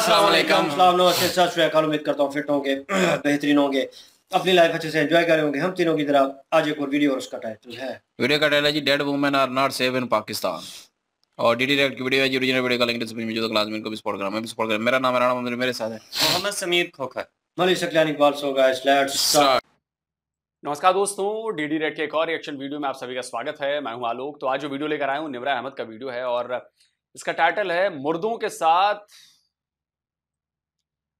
करता हूँ फिट होंगे बेहतरीन होंगे अपनी लाइफ अच्छे से एंजॉय कर होंगे हम तीनों की तरह आज एक और वीडियो और उसका टाइटल है वीडियो का टाइटल है जी dead women are not in Pakistan और की वीडियो है जी ओरिजिनल वीडियो का लिंक डिस्क्रिप्शन में जो क्लास में इनको भी सपोर्ट सपोर्ट मेरा नाम है राणा मंदिर मेरे साथ है Mohammad Sameer Khokhar Malik Iqbal so guys let's start नमस्कार दोस्तों रेड के एक और रिएक्शन वीडियो में आप सभी का स्वागत है मैं हूं आलोक तो आज जो वीडियो लेकर आया हूं अहमद का वीडियो है और इसका टाइटल है मुर्दों के साथ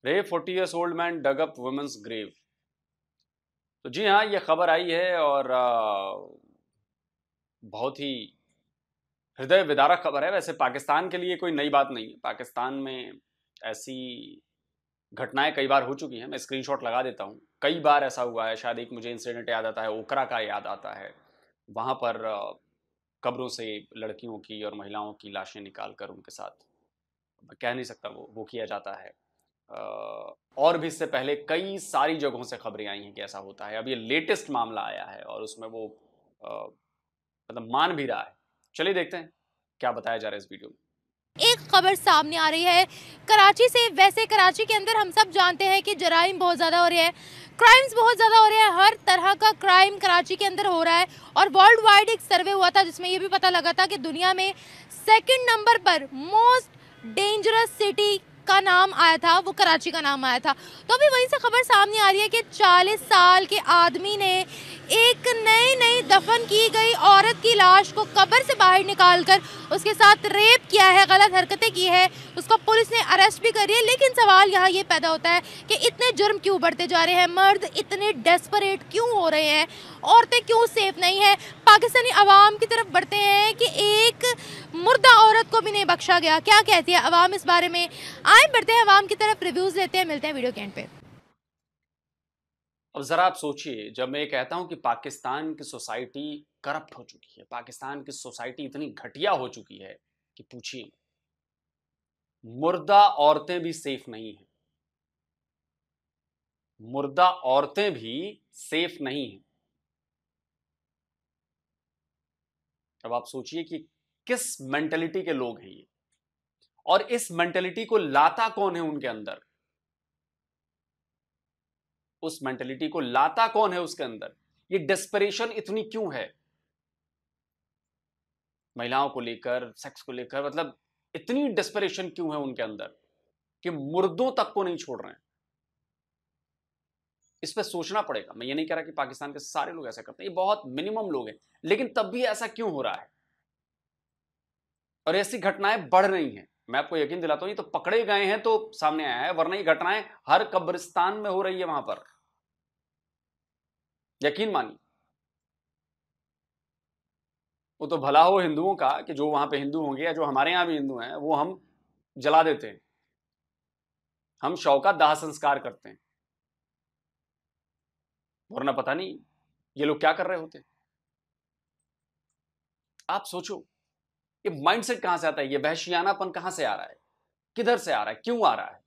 रे forty years old man dug up women's grave तो जी हाँ ये खबर आई है और बहुत ही हृदय विदारक खबर है वैसे पाकिस्तान के लिए कोई नई बात नहीं है पाकिस्तान में ऐसी घटनाएं कई बार हो चुकी हैं मैं स्क्रीनशॉट लगा देता हूँ कई बार ऐसा हुआ है शायद एक मुझे इंसिडेंट याद आता है ओकरा का याद आता है वहाँ पर कब्रों से लड़कियों की और महिलाओं की लाशें निकाल कर उनके साथ कह नहीं सकता वो वो किया जाता है और भी इससे पहले कई सारी जगहों से खबरें आई हैं कि ऐसा होता है अब ये लेटेस्ट मामला आया है और उसमें वो मतलब मान भी रहा है चलिए देखते हैं क्या बताया जा रहा है इस वीडियो में एक खबर सामने आ रही है कराची से वैसे कराची के अंदर हम सब जानते हैं कि जराइम बहुत ज़्यादा हो रहे हैं क्राइम्स बहुत ज़्यादा हो रहे हैं हर तरह का क्राइम कराची के अंदर हो रहा है और वर्ल्ड वाइड एक सर्वे हुआ था जिसमें यह भी पता लगा था कि दुनिया में सेकंड नंबर पर मोस्ट डेंजरस सिटी का नाम आया था वो कराची का नाम आया था तो अभी वहीं से खबर सामने आ रही है कि चालीस साल के आदमी ने एक नई नई दफन की गई औरत की लाश को कब्र से बाहर निकाल कर उसके साथ रेप किया है गलत हरकतें की है उसको पुलिस ने अरेस्ट भी करी है लेकिन सवाल यहाँ ये पैदा होता है कि इतने जुर्म क्यों बढ़ते जा रहे हैं मर्द इतने डेस्परेट क्यों हो रहे हैं औरतें क्यों सेफ नहीं है पाकिस्तानी आवाम की तरफ बढ़ते हैं कि एक मुर्दा औरत को भी नहीं बख्शा गया क्या कहती है अवाम इस बारे में आए बढ़ते हैं अवाम की तरफ रिव्यूज़ लेते हैं मिलते हैं वीडियो कैंट पे अब ज़रा आप सोचिए जब मैं कहता हूँ कि पाकिस्तान की सोसाइटी करप्ट हो चुकी है पाकिस्तान की सोसाइटी इतनी घटिया हो चुकी है कि पूछिए मुर्दा औरतें भी सेफ नहीं है मुर्दा औरतें भी सेफ नहीं है अब आप सोचिए कि किस मेंटेलिटी के लोग हैं ये और इस मेंटेलिटी को लाता कौन है उनके अंदर उस मेंटेलिटी को लाता कौन है उसके अंदर ये डेस्परेशन इतनी क्यों है महिलाओं को लेकर सेक्स को लेकर मतलब इतनी डेस्परेशन क्यों है उनके अंदर कि मुर्दों तक को नहीं छोड़ रहे हैं इस पर सोचना पड़ेगा मैं ये नहीं कह रहा कि पाकिस्तान के सारे लोग ऐसा करते हैं ये बहुत मिनिमम लोग हैं लेकिन तब भी ऐसा क्यों हो रहा है और ऐसी घटनाएं बढ़ रही हैं मैं आपको यकीन दिलाता हूं ये तो पकड़े गए हैं तो सामने आया है वरना ये घटनाएं हर कब्रिस्तान में हो रही है वहां पर यकीन मानिए वो तो भला हो हिंदुओं का कि जो वहां पे हिंदू होंगे या जो हमारे यहां भी हिंदू हैं वो हम जला देते हैं हम शव का दाह संस्कार करते हैं वरना पता नहीं ये लोग क्या कर रहे होते आप सोचो ये माइंडसेट कहां से आता है ये वहशियानापन कहां से आ रहा है किधर से आ रहा है क्यों आ रहा है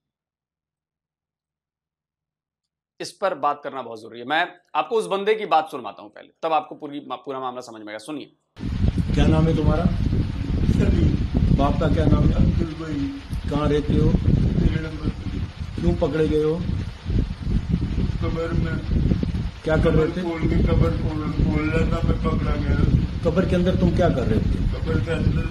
इस पर बात करना बहुत जरूरी है मैं आपको उस बंदे की बात सुनवाता हूं पहले तब आपको पूरी पूरा मामला समझ में आएगा सुनिए क्या नाम है तुम्हारा बाप का क्या नाम है अब्दुल गोई कहाँ रहते हो क्यों पकड़े गए हो कमर तो में क्या कर रहे थे कबर खोल रहा था मैं पकड़ा गया कबर के अंदर तुम क्या कर रहे थे कबर के अंदर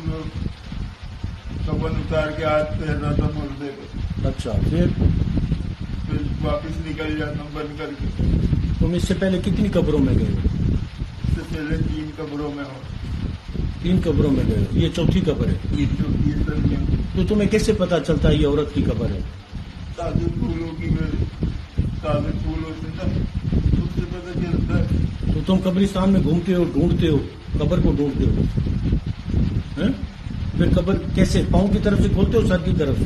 कबर उतार के हाथ फेर रहा था मुर्दे को अच्छा फिर फिर वापस निकल जाता बंद करके तुम इससे पहले कितनी कबरों में गए इससे पहले तीन कबरों में हो तीन कबरों में गए ये चौथी कबर है ये चौथी है तो तुम्हें कैसे पता चलता है ये औरत की कबर है ताजे फूलों की ताजे फूलों से ना तुम कब्रिस्तान में घूमते हो ढूंढते हो कब्र को ढूंढते हो है? फिर कब्र कैसे पाओ की तरफ से खोलते हो सर की तरफ से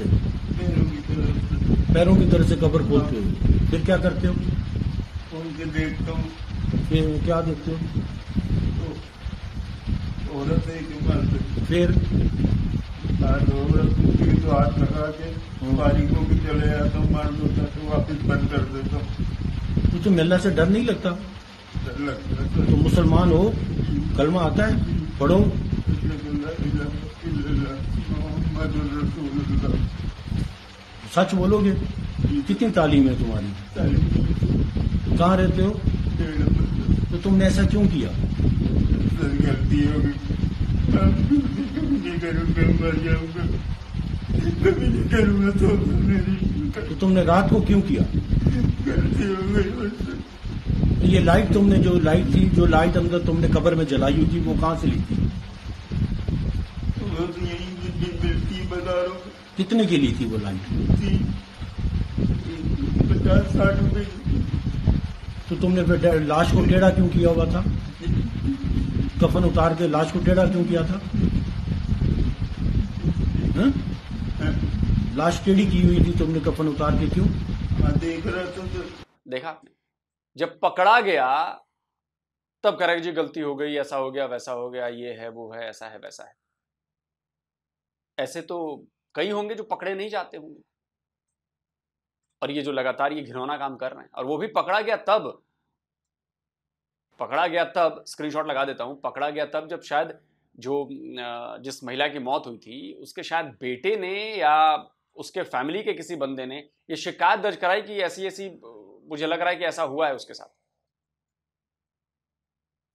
पैरों की तरफ से कब्र खोलते हो फिर क्या करते हो देखते हो फिर क्या देखते हो तो औरत फिर तो, तो हाथ लगा के हाँ। बारीकों की चले जाता हूँ मार तो बंद कर देता हूँ तुझे तो मिलना से डर नहीं लगता तो मुसलमान हो कलमा आता है पढ़ो सच बोलोगे कितनी तालीम है तुम्हारी कहाँ रहते हो तो तुमने ऐसा क्यों किया तो तुमने रात को क्यों किया ये लाइट तुमने जो लाइट थी जो लाइट अंदर तुमने कब्र में जलाई हुई थी वो कहाँ से ली थी तो कितने की ली थी वो लाइट पचास साठ रुपए तो तुमने फिर लाश को टेढ़ा क्यों किया हुआ था कफन उतार के लाश को टेढ़ा क्यों किया था हा? हाँ। लाश टेढ़ी की हुई थी तुमने कफन उतार के क्यों हाँ, देख रहा था तो- देखा आपने जब पकड़ा गया तब कह रहे जी गलती हो गई ऐसा हो गया वैसा हो गया ये है वो है ऐसा है वैसा है ऐसे तो कई होंगे जो पकड़े नहीं जाते होंगे और ये जो लगातार ये घिरौना काम कर रहे हैं और वो भी पकड़ा गया तब पकड़ा गया तब स्क्रीनशॉट लगा देता हूं पकड़ा गया तब जब शायद जो जिस महिला की मौत हुई थी उसके शायद बेटे ने या उसके फैमिली के किसी बंदे ने ये शिकायत दर्ज कराई कि ऐसी ऐसी मुझे लग रहा है कि ऐसा हुआ है उसके साथ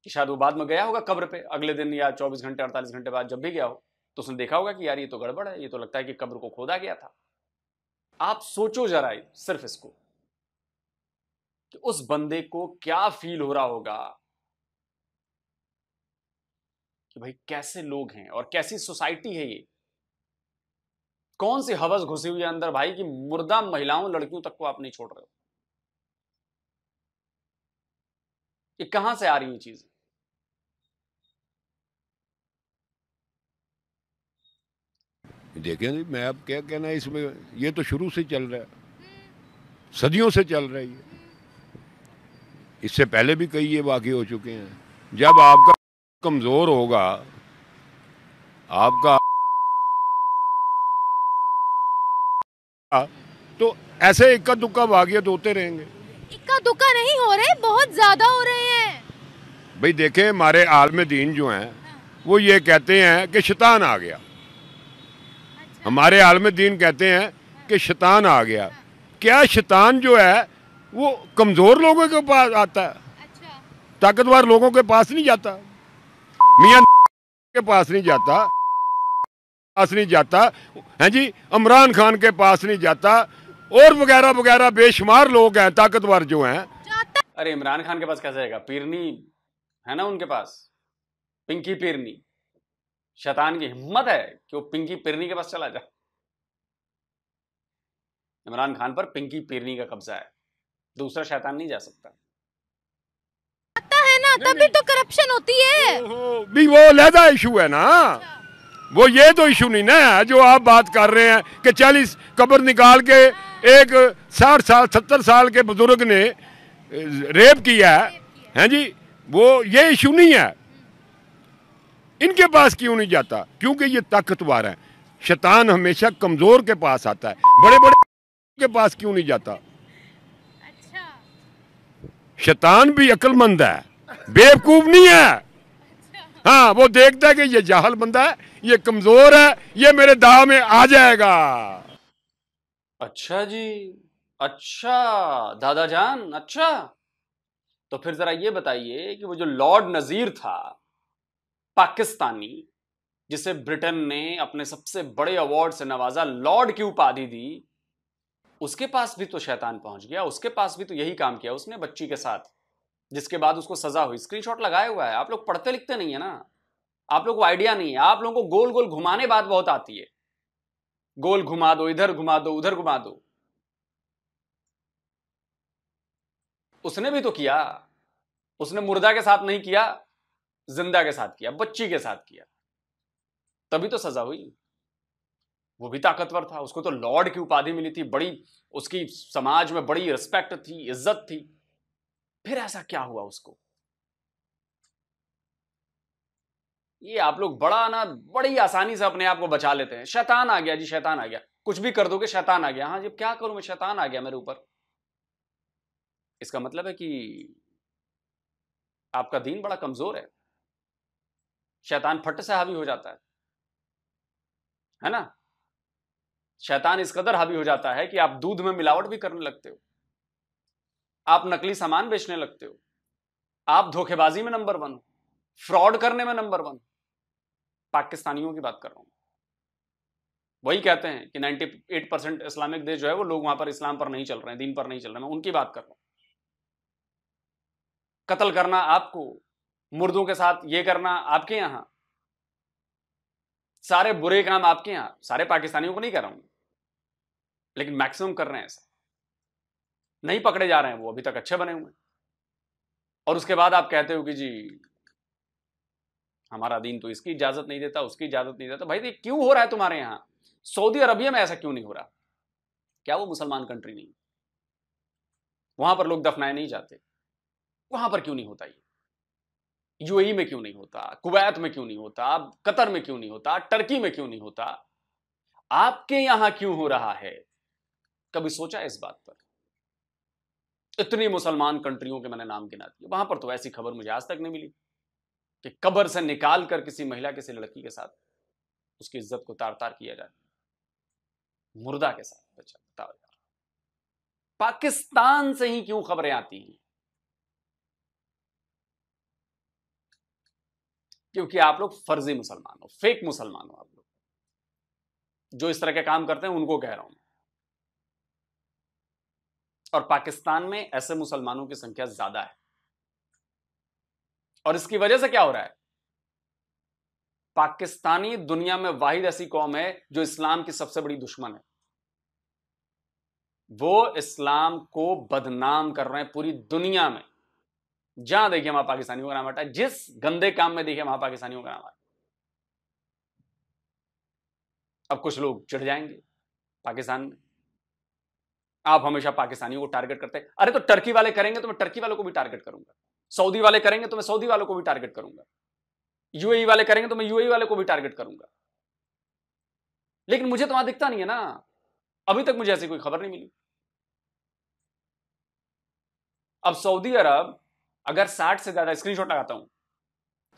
कि शायद वो बाद में गया होगा कब्र पे अगले दिन या 24 घंटे 48 घंटे बाद जब भी गया हो तो उसने देखा होगा कि यार ये तो गड़बड़ है ये तो लगता है कि कब्र को खोदा गया था आप सोचो जरा सिर्फ इसको कि उस बंदे को क्या फील हो रहा होगा कि भाई कैसे लोग हैं और कैसी सोसाइटी है ये कौन सी हवस घुसी हुई है अंदर भाई कि मुर्दा महिलाओं लड़कियों तक को आप नहीं छोड़ रहे हो ये कहां से आ रही है चीजें देखें जी मैं अब क्या कहना है इसमें ये तो शुरू से चल रहा है सदियों से चल रही है इससे पहले भी कई ये बाकी हो चुके हैं जब आपका कमज़ोर होगा आपका तो ऐसे इक्का दुक्का तो होते रहेंगे इक्का दुक्का नहीं हो रहे बहुत ज्यादा हो रहे हैं भाई देखे हमारे आलम दीन जो है हाँ। वो ये कहते हैं कि शैतान आ गया अच्छा। हमारे आलम दीन कहते हैं हाँ। कि शैतान आ गया क्या शैतान जो है वो कमज़ोर लोगों के पास आता है अच्छा। ताकतवर लोगों के पास नहीं जाता मियाँ के पास नहीं जाता पास नहीं जाता है हाँ जी इमरान खान के पास नहीं जाता और वगैरह वगैरह बेशुमार लोग हैं ताकतवर जो हैं अरे इमरान खान के पास कैसे जाएगा पीरनी है ना उनके पास पिंकी पीरनी शैतान की हिम्मत है कि वो पिंकी पीरनी के पास चला जाए इमरान खान पर पिंकी पीरनी का कब्जा है दूसरा शैतान नहीं जा सकता है ना तभी तो करप्शन होती है भी वो लहदा इशू है ना अच्छा। वो ये तो इशू नहीं ना जो आप बात कर रहे हैं कि चालीस कब्र निकाल के एक साठ साल सत्तर साल के बुजुर्ग ने रेप किया है हैं जी वो ये इशू नहीं है इनके पास क्यों नहीं जाता क्योंकि ये ताकतवर है शैतान हमेशा कमज़ोर के पास आता है बड़े बड़े के पास क्यों नहीं जाता अच्छा। शैतान भी अक्लमंद है बेवकूफ़ नहीं है अच्छा। हाँ वो देखता है कि ये जाहल बंदा है ये कमज़ोर है ये मेरे दाव में आ जाएगा अच्छा जी अच्छा दादा जान अच्छा तो फिर जरा ये बताइए कि वो जो लॉर्ड नजीर था पाकिस्तानी जिसे ब्रिटेन ने अपने सबसे बड़े अवार्ड से नवाजा लॉर्ड की उपाधि दी उसके पास भी तो शैतान पहुंच गया उसके पास भी तो यही काम किया उसने बच्ची के साथ जिसके बाद उसको सजा हुई स्क्रीनशॉट लगाया हुआ है आप लोग पढ़ते लिखते नहीं है ना आप लोग को आइडिया नहीं है आप लोगों को गोल गोल घुमाने बात बहुत आती है गोल घुमा दो इधर घुमा दो उधर घुमा दो उसने भी तो किया उसने मुर्दा के साथ नहीं किया जिंदा के साथ किया बच्ची के साथ किया तभी तो सजा हुई वो भी ताकतवर था उसको तो लॉर्ड की उपाधि मिली थी बड़ी उसकी समाज में बड़ी रिस्पेक्ट थी इज्जत थी फिर ऐसा क्या हुआ उसको ये आप लोग बड़ा ना बड़ी आसानी से अपने आप को बचा लेते हैं शैतान आ गया जी शैतान आ गया कुछ भी कर दोगे शैतान आ गया हाँ जी क्या करूं मैं शैतान आ गया मेरे ऊपर इसका मतलब है कि आपका दीन बड़ा कमजोर है शैतान फट से हावी हो जाता है है ना शैतान इस कदर हावी हो जाता है कि आप दूध में मिलावट भी करने लगते हो आप नकली सामान बेचने लगते हो आप धोखेबाजी में नंबर वन फ्रॉड करने में नंबर वन पाकिस्तानियों की बात कर रहा हूं वही कहते हैं कि 98 परसेंट इस्लामिक देश जो है वो लोग वहां पर इस्लाम पर नहीं चल रहे हैं दीन पर नहीं चल रहे मैं उनकी बात कर रहा हूं कत्ल करना आपको मुर्दों के साथ ये करना आपके यहां सारे बुरे काम आपके यहां सारे पाकिस्तानियों को नहीं कर रहा हूं लेकिन मैक्सिमम कर रहे हैं ऐसा नहीं पकड़े जा रहे हैं वो अभी तक अच्छे बने हुए और उसके बाद आप कहते हो कि जी हमारा दीन तो इसकी इजाजत नहीं देता उसकी इजाजत नहीं देता भाई ये क्यों हो रहा है तुम्हारे यहाँ सऊदी अरबिया में ऐसा क्यों नहीं हो रहा क्या वो मुसलमान कंट्री नहीं वहां पर लोग दफनाए नहीं जाते वहां पर क्यों नहीं होता ये यूएई में क्यों नहीं होता कुवैत में क्यों नहीं होता कतर में क्यों नहीं होता टर्की में क्यों नहीं होता आपके यहां क्यों हो रहा है कभी सोचा इस बात पर इतनी मुसलमान कंट्रियों के मैंने नाम गिना दिए वहां पर तो ऐसी खबर मुझे आज तक नहीं मिली कि कब्र से निकाल कर किसी महिला किसी लड़की के साथ उसकी इज्जत को तार तार किया जाए मुर्दा के साथ बताओ पाकिस्तान से ही क्यों खबरें आती हैं क्योंकि आप लोग फर्जी मुसलमान हो फेक मुसलमान हो आप लोग जो इस तरह के काम करते हैं उनको कह रहा हूं और पाकिस्तान में ऐसे मुसलमानों की संख्या ज्यादा है और इसकी वजह से क्या हो रहा है पाकिस्तानी दुनिया में वाहिद ऐसी कौम है जो इस्लाम की सबसे बड़ी दुश्मन है वो इस्लाम को बदनाम कर रहे हैं पूरी दुनिया में जहां देखिए वहां पाकिस्तानियों का नाम हटा जिस गंदे काम में देखिए वहां पाकिस्तानियों का नाम हटा अब कुछ लोग चिड़ जाएंगे पाकिस्तान में आप हमेशा पाकिस्तानियों को टारगेट करते हैं अरे तो टर्की वाले करेंगे तो मैं टर्की वालों को भी टारगेट करूंगा सऊदी वाले करेंगे तो मैं सऊदी वालों को भी टारगेट करूंगा यूएई e वाले करेंगे तो मैं यूएई e वाले को भी टारगेट करूंगा लेकिन मुझे तो वहां दिखता नहीं है ना अभी तक मुझे ऐसी कोई खबर नहीं मिली अब सऊदी अरब अगर 60 से ज्यादा स्क्रीनशॉट लगाता हूं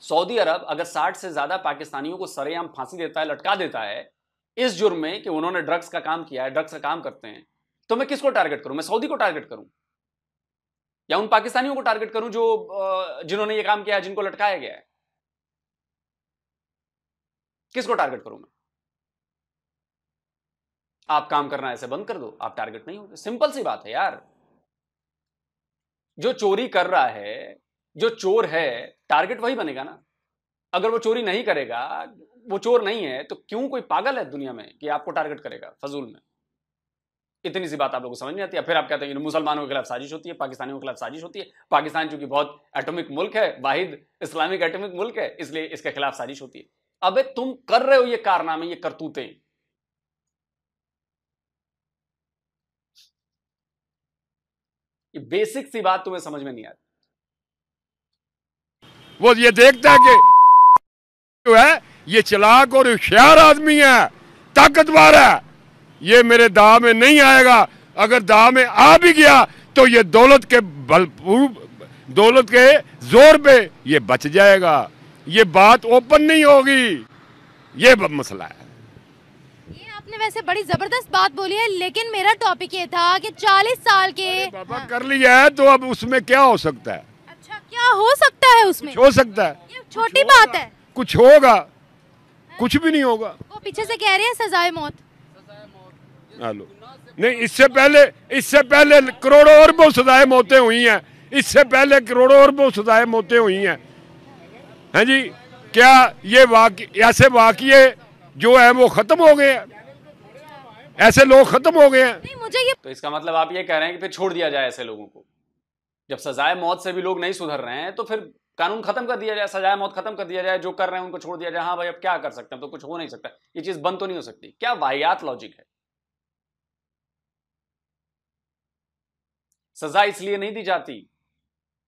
सऊदी अरब अगर 60 से ज्यादा पाकिस्तानियों को सरेआम फांसी देता है लटका देता है इस जुर्म में कि उन्होंने ड्रग्स का काम किया है ड्रग्स का काम करते हैं तो मैं किसको टारगेट करूं मैं सऊदी को टारगेट करूं या उन पाकिस्तानियों को टारगेट करूं जो जिन्होंने ये काम किया जिनको लटकाया गया है किसको टारगेट करूं मैं आप काम करना ऐसे बंद कर दो आप टारगेट नहीं होते सिंपल सी बात है यार जो चोरी कर रहा है जो चोर है टारगेट वही बनेगा ना अगर वो चोरी नहीं करेगा वो चोर नहीं है तो क्यों कोई पागल है दुनिया में कि आपको टारगेट करेगा फजूल में इतनी सी बात आप लोगों को समझ नहीं आती है फिर आप कहते हैं मुसलमानों के खिलाफ साजिश होती है पाकिस्तानियों के खिलाफ साजिश होती है पाकिस्तान चूंकि बहुत एटॉमिक मुल्क है वाहिद इस्लामिक एटॉमिक मुल्क है इसलिए इसके खिलाफ साजिश होती है अब तुम कर रहे हो ये कारनामे ये करतूते बेसिक सी बात तुम्हें समझ में नहीं आती वो ये देखता है कि जो है ये चलाक और होशियार आदमी है ताकतवर है ये मेरे दाव में नहीं आएगा अगर दाव में आ भी गया तो ये दौलत के बलपूर्व दौलत के जोर पे ये बच जाएगा ये बात ओपन नहीं होगी ये मसला है ये आपने वैसे बड़ी जबरदस्त बात बोली है लेकिन मेरा टॉपिक ये था कि 40 साल के पापा हाँ। कर लिया है तो अब उसमें क्या हो सकता है अच्छा क्या हो सकता है उसमें हो सकता है छोटी बात है कुछ होगा कुछ भी नहीं होगा वो पीछे से कह रहे हैं सजाए मौत हेलो नहीं इससे पहले इससे पहले करोड़ों अरबों सदाए मौतें हुई हैं इससे पहले करोड़ों अरबों सदाए मौतें हुई हैं हैं हाँ जी क्या ये वाक ऐसे वाक्य जो है वो ख़त्म हो गए हैं ऐसे लोग ख़त्म हो गए हैं मुझे ये तो इसका मतलब आप ये कह रहे हैं कि फिर छोड़ दिया जाए ऐसे लोगों को जब सजाए मौत से भी लोग नहीं सुधर रहे हैं तो फिर कानून खत्म कर दिया जाए सजाए मौत खत्म कर दिया जाए जो कर रहे हैं उनको छोड़ दिया जाए हाँ भाई अब क्या कर सकते हैं तो कुछ हो नहीं सकता ये चीज़ बंद तो नहीं हो सकती क्या वाहियात लॉजिक है सजा इसलिए नहीं दी जाती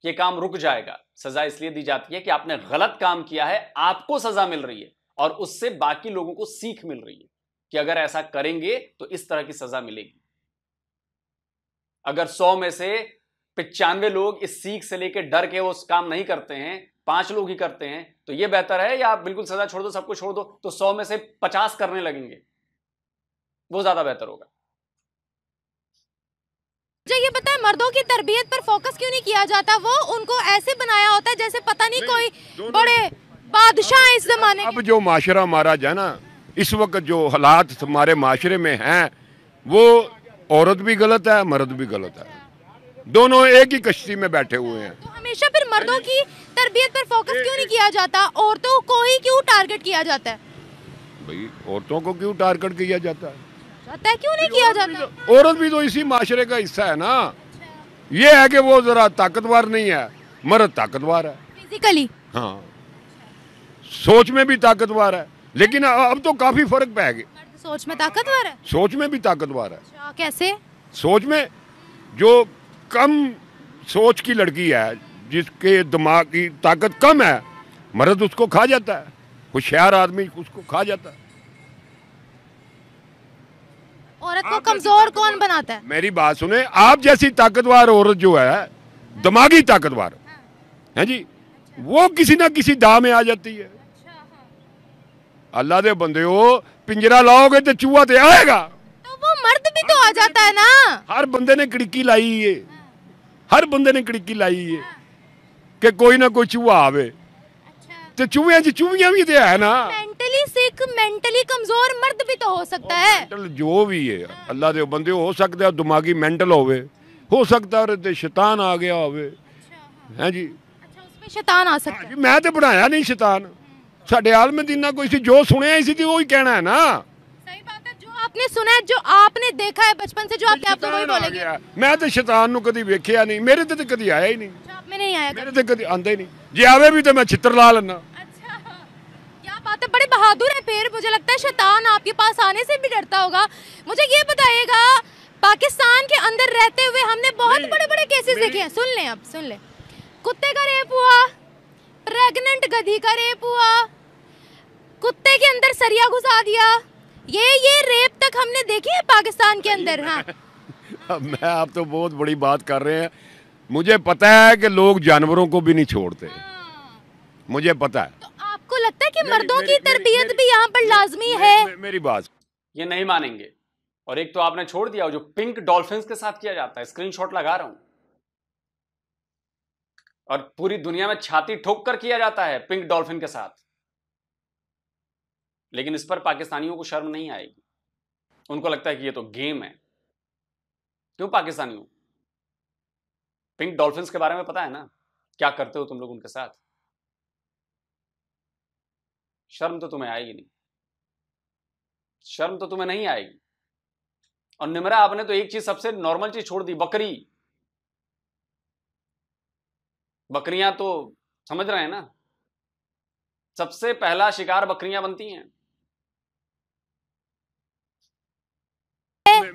कि काम रुक जाएगा सजा इसलिए दी जाती है कि आपने गलत काम किया है आपको सजा मिल रही है और उससे बाकी लोगों को सीख मिल रही है कि अगर ऐसा करेंगे तो इस तरह की सजा मिलेगी अगर सौ में से पिचानवे लोग इस सीख से लेकर डर के वो काम नहीं करते हैं पांच लोग ही करते हैं तो ये बेहतर है या आप बिल्कुल सजा छोड़ दो सबको छोड़ दो तो सौ में से पचास करने लगेंगे वो ज्यादा बेहतर होगा अच्छा ये बताए मर्दों की तरबियत पर फोकस क्यों नहीं किया जाता वो उनको ऐसे बनाया होता है जैसे पता नहीं, कोई बड़े बादशाह इस जमाने अब जो माशरा हमारा है ना इस वक्त जो हालात हमारे माशरे में हैं वो औरत भी गलत है मर्द भी गलत है दोनों एक ही कश्ती में बैठे हुए हैं तो हमेशा फिर मर्दों की तरबियत पर फोकस क्यों नहीं किया जाता औरतों को ही क्यों टारगेट किया जाता है भाई औरतों को क्यों टारगेट किया जाता है तय क्यों नहीं किया जाता औरत भी तो इसी माशरे का हिस्सा है ना ये है कि वो जरा ताकतवर नहीं है मर्द ताकतवर है फिजिकली हाँ सोच में भी ताकतवर है लेकिन अब तो काफी फर्क पै गए सोच में ताकतवर है सोच में भी ताकतवर है अच्छा, कैसे सोच में जो कम सोच की लड़की है जिसके दिमाग की ताकत कम है मर्द उसको खा जाता है होशियार आदमी उसको खा जाता है औरत को कमजोर कौन बनाता है मेरी बात सुने आप जैसी ताकतवर औरत जो है दिमागी ताकतवर है जी वो किसी ना किसी दाह में आ जाती है अल्लाह दे बंदे हो पिंजरा लाओगे तो चूहा तो आएगा तो वो मर्द भी तो आ जाता है ना हर बंदे ने कड़की लाई है हर बंदे ने कड़की लाई है कि कोई ना कोई चूहा आवे तो चूहे चूहिया भी तो है ना ਇੱਕ ਮੈਂਟਲੀ ਕਮਜ਼ੋਰ ਮਰਦ ਵੀ ਤਾਂ ਹੋ ਸਕਦਾ ਹੈ ਮੈਂਟਲ ਜੋ ਵੀ ਹੈ ਅੱਲਾ ਦੇ ਬੰਦੇ ਹੋ ਸਕਦਾ ਦਿਮਾਗੀ ਮੈਂਟਲ ਹੋਵੇ ਹੋ ਸਕਦਾ ਉਹਦੇ ਤੇ ਸ਼ੈਤਾਨ ਆ ਗਿਆ ਹੋਵੇ ਹਾਂਜੀ ਅੱਛਾ ਸ਼ੈਤਾਨ ਆ ਸਕਦਾ ਹੈ ਮੈਂ ਤੇ ਬਣਾਇਆ ਨਹੀਂ ਸ਼ੈਤਾਨ ਸਾਡੇ ਆਲਮ ਦੀਨਾ ਕੋਈ ਸੀ ਜੋ ਸੁਣਿਆ ਸੀ ਤੇ ਉਹੀ ਕਹਿਣਾ ਹੈ ਨਾ ਸਹੀ ਬਾਤ ਹੈ ਜੋ ਆਪਨੇ ਸੁਣਿਆ ਜੋ ਆਪਨੇ ਦੇਖਾ ਹੈ ਬਚਪਨ ਸੇ ਜੋ ਆਪਕੇ ਆਪ ਤੋਂ ਕੋਈ ਬੋਲੇਗੀ ਮੈਂ ਤੇ ਸ਼ੈਤਾਨ ਨੂੰ ਕਦੀ ਵੇਖਿਆ ਨਹੀਂ ਮੇਰੇ ਤੇ ਕਦੀ ਆਇਆ ਹੀ ਨਹੀਂ ਆਪ ਮੇ ਨਹੀਂ ਆਇਆ ਮੇਰੇ ਤੇ ਕਦੀ ਆਂਦਾ ਹੀ ਨਹੀਂ ਜੇ ਆਵੇ ਵੀ ਤੇ ਮੈਂ ਛਿੱਤਰ ਲਾ ਲੈਣਾ मतलब बड़े बहादुर है पेड़ मुझे लगता है शैतान आपके पास आने से भी डरता होगा मुझे ये बताएगा पाकिस्तान के अंदर रहते हुए हमने बहुत बड़े बड़े केसेस देखे हैं सुन ले आप सुन ले कुत्ते का रेप हुआ प्रेगनेंट गधी का रेप हुआ कुत्ते के अंदर सरिया घुसा दिया ये ये रेप तक हमने देखे हैं पाकिस्तान के अंदर हाँ अब मैं आप तो बहुत बड़ी बात कर रहे हैं मुझे पता है कि लोग जानवरों को भी नहीं छोड़ते हाँ। मुझे पता है लगता है कि मर्दों की तरबियत भी यहाँ पर लाजमी है मेरी बात ये नहीं मानेंगे और एक तो आपने छोड़ दिया जो पिंक डॉल्फिन के साथ किया जाता है स्क्रीनशॉट लगा रहा हूं और पूरी दुनिया में छाती ठोक कर किया जाता है पिंक डॉल्फिन के साथ लेकिन इस पर पाकिस्तानियों को शर्म नहीं आएगी उनको लगता है कि ये तो गेम है क्यों पाकिस्तानियों पिंक डॉल्फिन के बारे में पता है ना क्या करते हो तुम लोग उनके साथ शर्म तो तुम्हें आएगी नहीं शर्म तो तुम्हें नहीं आएगी और निमरा आपने तो एक चीज सबसे नॉर्मल चीज छोड़ दी बकरी बकरियां तो समझ रहे हैं ना सबसे पहला शिकार बकरियां बनती हैं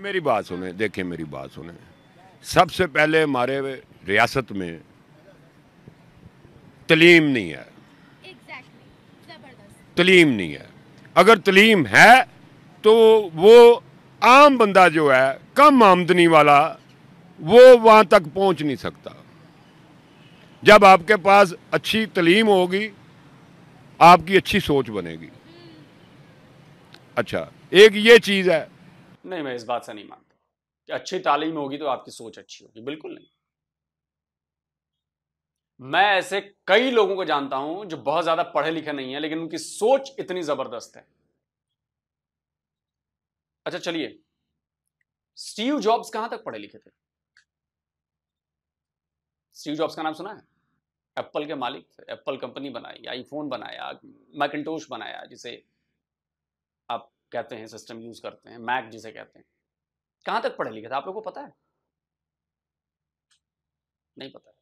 मेरी बात सुने देखिए मेरी बात सुने सबसे पहले हमारे रियासत में तलीम नहीं है तलीम नहीं है अगर तलीम है तो वो आम बंदा जो है कम आमदनी वाला वो वहाँ तक पहुँच नहीं सकता जब आपके पास अच्छी तलीम होगी आपकी अच्छी सोच बनेगी अच्छा एक ये चीज़ है नहीं मैं इस बात से नहीं मानता कि अच्छी तालीम होगी तो आपकी सोच अच्छी होगी बिल्कुल नहीं मैं ऐसे कई लोगों को जानता हूं जो बहुत ज्यादा पढ़े लिखे नहीं है लेकिन उनकी सोच इतनी जबरदस्त है अच्छा चलिए स्टीव जॉब्स कहां तक पढ़े लिखे थे स्टीव जॉब्स का नाम सुना है एप्पल के मालिक थे एप्पल कंपनी बनाई आईफोन बनाया मैकिनटोश बनाया जिसे आप कहते हैं सिस्टम यूज करते हैं मैक जिसे कहते हैं कहां तक पढ़े लिखे थे आप लोगों को पता है नहीं पता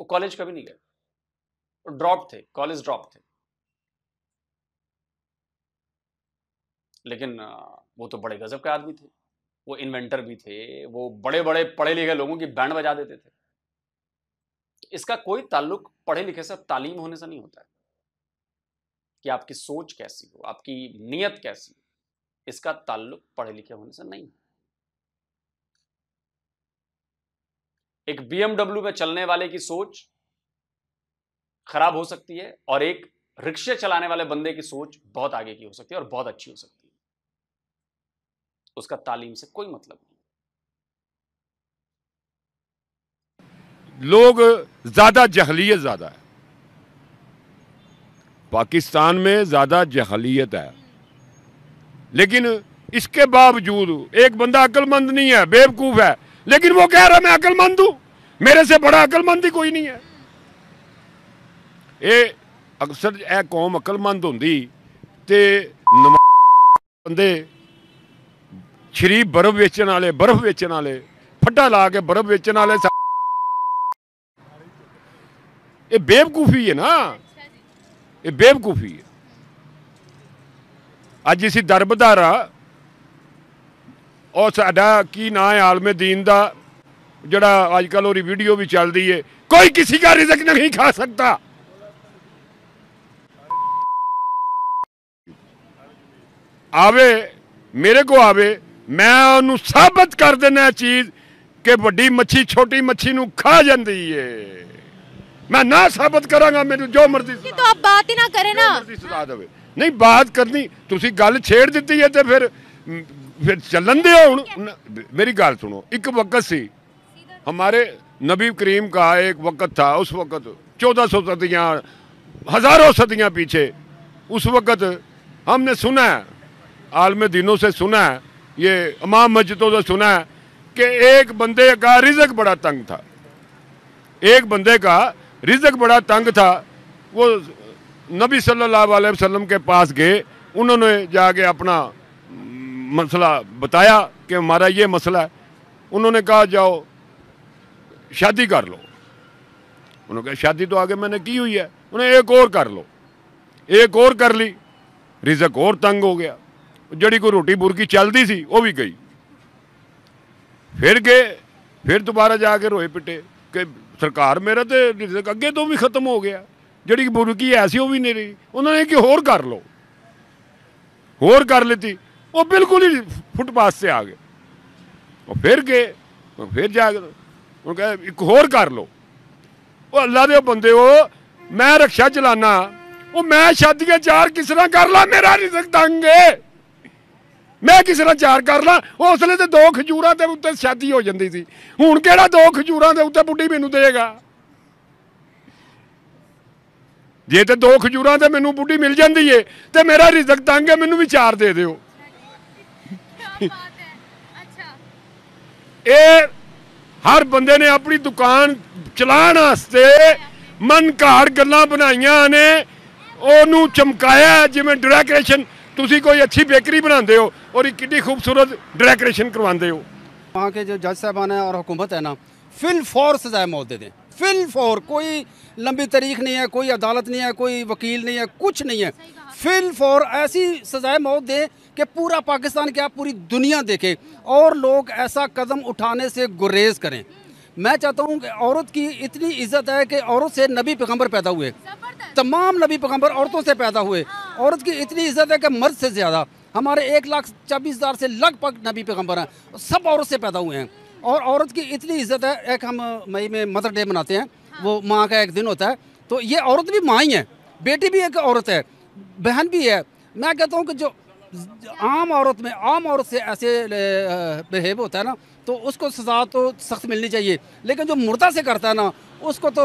वो कॉलेज कभी नहीं गए ड्रॉप थे कॉलेज ड्रॉप थे लेकिन वो तो बड़े गजब के आदमी थे वो इन्वेंटर भी थे वो बड़े बड़े पढ़े लिखे लोगों की बैंड बजा देते थे इसका कोई ताल्लुक पढ़े लिखे से तालीम होने से नहीं होता है कि आपकी सोच कैसी हो आपकी नीयत कैसी हो इसका ताल्लुक पढ़े लिखे होने से नहीं है एक बीएमडब्ल्यू में चलने वाले की सोच खराब हो सकती है और एक रिक्शे चलाने वाले बंदे की सोच बहुत आगे की हो सकती है और बहुत अच्छी हो सकती है उसका तालीम से कोई मतलब नहीं लोग ज़्यादा जहलीत ज़्यादा है पाकिस्तान में ज़्यादा जहलीत है लेकिन इसके बावजूद एक बंदा अक्लमंद नहीं है बेवकूफ़ है लेकिन वो कह रहा मैं अक्लमंद हूँ मेरे से बड़ा अक्लमंद ही कोई नहीं है ਇਹ ਅਕਸਰ ਇਹ ਕੌਮ ਅਕਲਮੰਦ ਹੁੰਦੀ ਤੇ ਬੰਦੇ ਸ਼ਰੀਫ ਬਰਫ਼ ਵੇਚਣ ਵਾਲੇ ਬਰਫ਼ ਵੇਚਣ ਵਾਲੇ ਫੱਟਾ ਲਾ ਕੇ ਬਰਫ਼ ਵੇਚਣ ਵਾਲੇ ਇਹ ਬੇਵਕੂਫੀ ਹੈ ਨਾ ਇਹ ਬੇਵਕੂਫੀ ਹੈ ਅੱਜ ਅਸੀਂ ਦਰਬਦਾਰਾ ਉਹ ਸਾਡਾ ਕੀ ਨਾਂ ਹੈ ਆਲਮੇ ਦੀਨ ਦਾ ਜਿਹੜਾ ਅੱਜ ਕੱਲ ਉਹਦੀ ਵੀਡੀਓ ਵੀ ਚੱਲਦੀ ਏ ਕੋਈ ਕਿਸੇ ਦਾ ਰਿਜ਼ਕ ਨਹੀਂ ਖਾ ਸਕਦਾ ਆਵੇ ਮੇਰੇ ਕੋ ਆਵੇ ਮੈਂ ਉਹਨੂੰ ਸਾਬਤ ਕਰ ਦੇਣਾ ਚੀਜ਼ ਕਿ ਵੱਡੀ ਮੱਛੀ ਛੋਟੀ ਮੱਛੀ ਨੂੰ ਖਾ ਜਾਂਦੀ ਏ ਮੈਂ ਨਾ ਸਾਬਤ ਕਰਾਂਗਾ ਮੈਨੂੰ ਜੋ ਮਰਜ਼ੀ ਕਿ ਤਾਂ ਆਪ ਬਾਤ ਹੀ ਨਾ ਕਰੇ ਨਾ ਮਰਜ਼ੀ ਦੇਵੇ ਨਹੀਂ ਬਾਤ ਕਰਨੀ ਤੁਸੀਂ ਗੱਲ ਛੇੜ ਦਿੱਤੀ ਹੈ ਤੇ ਫਿਰ फिर चलन दे हूँ मेरी गल सुनो एक वक्त सी हमारे नबी करीम का एक वक्त था उस वक्त चौदह सौ सदियाँ हज़ारों सदियाँ पीछे उस वक्त हमने सुना है आलम दिनों से सुना है ये इमाम मस्जिदों से सुना है कि एक बंदे का रिजक बड़ा तंग था एक बंदे का रिजक बड़ा तंग था वो नबी सल्लल्लाहु अलैहि वसल्लम के पास गए उन्होंने जाके अपना मसला बताया कि हमारा ये मसला है उन्होंने कहा जाओ शादी कर लो उन्होंने कहा शादी तो आगे मैंने की हुई है उन्हें एक और कर लो एक और कर ली रिजक और तंग हो गया जड़ी कोई रोटी बुरकी चलती सी वो भी गई फिर गए फिर दोबारा जाके रोए पिटे कि सरकार मेरा तो रिजक अगे तो भी खत्म हो गया जड़ी बुरकी ऐसी वो भी नहीं रही उन्होंने कि होर कर लो होर कर लेती ਉਹ ਬਿਲਕੁਲ ਹੀ ਫੁੱਟਪਾਥ ਤੇ ਆ ਗਏ ਉਹ ਫਿਰ ਗਏ ਉਹ ਫਿਰ ਜਾ ਕੇ ਉਹ ਕਹੇ ਇੱਕ ਹੋਰ ਕਰ ਲਓ ਉਹ ਅੱਲਾ ਦੇ ਬੰਦੇ ਉਹ ਮੈਂ ਰਖਸ਼ਾ ਚਲਾਣਾ ਉਹ ਮੈਂ ਸ਼ਾਦੀਆਂ ਚਾਰ ਕਿਸ ਤਰ੍ਹਾਂ ਕਰ ਲਾ ਮੇਰਾ ਰਿਜ਼ਕ ਤੰਗ ਏ ਮੈਂ ਕਿਸ ਤਰ੍ਹਾਂ ਚਾਰ ਕਰ ਲਾ ਉਸਲੇ ਤੇ ਦੋ ਖਜੂਰਾਂ ਦੇ ਉੱਤੇ ਸ਼ਾਦੀ ਹੋ ਜਾਂਦੀ ਸੀ ਹੁਣ ਕਿਹੜਾ ਦੋ ਖਜੂਰਾਂ ਦੇ ਉੱਤੇ ਬੁੱਢੀ ਮੈਨੂੰ ਦੇਗਾ ਜੇ ਤੇ ਦੋ ਖਜੂਰਾਂ ਤੇ ਮੈਨੂੰ ਬੁੱਢੀ ਮਿਲ ਜਾਂਦੀ ਏ ਤੇ ਮੇਰਾ ਰਿਜ਼ਕ ਤੰਗ ਏ ਮੈਨੂੰ ਵੀ ਚਾਰ ਦੇ ਦਿਓ ਇਹ ਹਰ ਬੰਦੇ ਨੇ ਆਪਣੀ ਦੁਕਾਨ ਚਲਾਉਣ ਵਾਸਤੇ ਮਨ ਘਾੜ ਗੱਲਾਂ ਬਣਾਈਆਂ ਨੇ ਉਹਨੂੰ ਚਮਕਾਇਆ ਜਿਵੇਂ ਡੈਕੋਰੇਸ਼ਨ ਤੁਸੀਂ ਕੋਈ ਅੱਛੀ ਬੇਕਰੀ ਬਣਾਉਂਦੇ ਹੋ ਔਰ ਇਹ ਕਿੰਨੀ ਖੂਬਸੂਰਤ ਡੈਕੋਰੇਸ਼ਨ ਕਰਵਾਉਂਦੇ ਹੋ ਵਾਹ ਕੇ ਜੋ ਜੱਜ ਸਾਹਿਬਾਨ ਹੈ ਔਰ ਹਕੂਮਤ ਹੈ ਨਾ ਫਿਲ फौर सजाए ਮੌਤ ਦੇ ਦੇ ਫਿਲ ਫੋਰ ਕੋਈ ਲੰਬੀ ਤਾਰੀਖ ਨਹੀਂ ਹੈ ਕੋਈ ਅਦਾਲਤ ਨਹੀਂ ਹੈ ਕੋਈ ਵਕੀਲ ਨਹੀਂ ਹੈ ਕੁਝ ਨਹੀਂ ਹੈ ਫਿਲ ਫੋਰ ਐਸੀ ਸਜ਼ਾ ਮੌਤ ਦੇ कि पूरा पाकिस्तान क्या पूरी दुनिया देखे और लोग ऐसा कदम उठाने से गुरेज करें मैं चाहता हूँ कि औरत की इतनी इज्जत है कि औरत से नबी पैगम्बर पैदा हुए तमाम नबी पैगम्बर औरतों से पैदा हुए हाँ। औरत की इतनी इज्जत है कि मर्द से ज़्यादा हमारे एक लाख चौबीस हज़ार से लगभग नबी पैगम्बर हैं सब औरत से पैदा हुए हैं और औरत की इतनी इज्जत है एक हम मई में मदर डे मनाते हैं हाँ। वो माँ का एक दिन होता है तो ये औरत भी माँ ही है बेटी भी एक औरत है बहन भी है मैं कहता हूँ कि जो आम औरत में आम औरत से ऐसे बिहेव होता है ना तो उसको सज़ा तो सख्त मिलनी चाहिए लेकिन जो मुर्दा से करता है ना उसको तो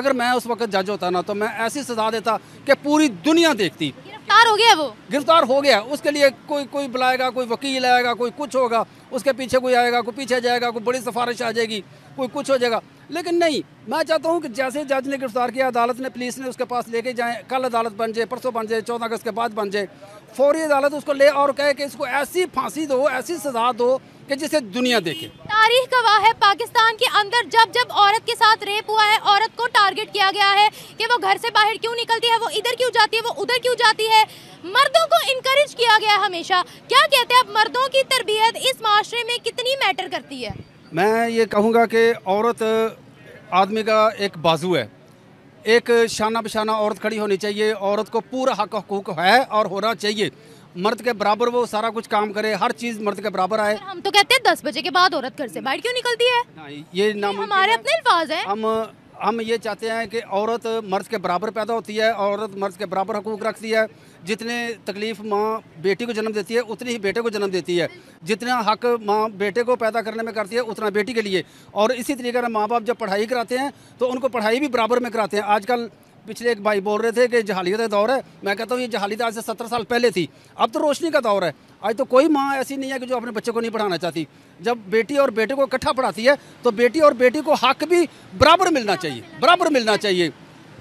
अगर मैं उस वक्त जज होता ना तो मैं ऐसी सज़ा देता कि पूरी दुनिया देखती गिरफ्तार हो गया वो गिरफ्तार हो गया उसके लिए कोई कोई बुलाएगा कोई वकील आएगा कोई कुछ होगा उसके पीछे कोई आएगा कोई पीछे जाएगा कोई बड़ी सिफारिश आ जाएगी कोई कुछ हो जाएगा लेकिन नहीं मैं चाहता हूं कि जैसे जज ने गिरफ्तार किया अदालत ने पुलिस ने उसके पास लेके जाए कल अदालत बन जाए परसों बन जाए चौदह अगस्त के बाद बन जाए फौरी अदालत उसको ले और कहे कि इसको ऐसी फांसी दो ऐसी सजा दो कि जिसे दुनिया देखे तारीख गवाह है पाकिस्तान के अंदर जब जब औरत के साथ रेप हुआ है औरत को टारगेट किया गया है कि वो घर से बाहर क्यों निकलती है वो इधर क्यों जाती है वो उधर क्यों जाती है मर्दों को इनक्रेज किया गया हमेशा क्या कहते हैं आप मर्दों की तरबियत इस माशरे में कितनी मैटर करती है मैं ये कहूँगा कि औरत आदमी का एक बाजू है एक शाना बशाना औरत खड़ी होनी चाहिए औरत को पूरा हक हकूक है और होना चाहिए मर्द के बराबर वो सारा कुछ काम करे हर चीज मर्द के बराबर आए हम तो कहते हैं दस बजे के बाद औरत घर से बाहर क्यों निकलती है ये नाम हमारे अपने अल्फाज है हम हम ये चाहते हैं कि औरत मर्द के बराबर पैदा होती है औरत मर्द के बराबर हकूक रखती है जितने तकलीफ़ माँ बेटी को जन्म देती है उतनी ही बेटे को जन्म देती है जितना हक माँ बेटे को पैदा करने में करती है उतना बेटी के लिए और इसी तरीके से माँ बाप जब पढ़ाई कराते हैं तो उनको पढ़ाई भी बराबर में कराते हैं आजकल पिछले एक भाई बोल रहे थे कि जहालियत का दौर है मैं कहता हूँ ये जहालियत आज से सत्रह साल पहले थी अब तो रोशनी का दौर है आज तो कोई माँ ऐसी नहीं है कि जो अपने बच्चे को नहीं पढ़ाना चाहती जब बेटी और बेटे को इकट्ठा पढ़ाती है तो बेटी और बेटी को हक भी बराबर मिलना चाहिए बराबर मिलना चाहिए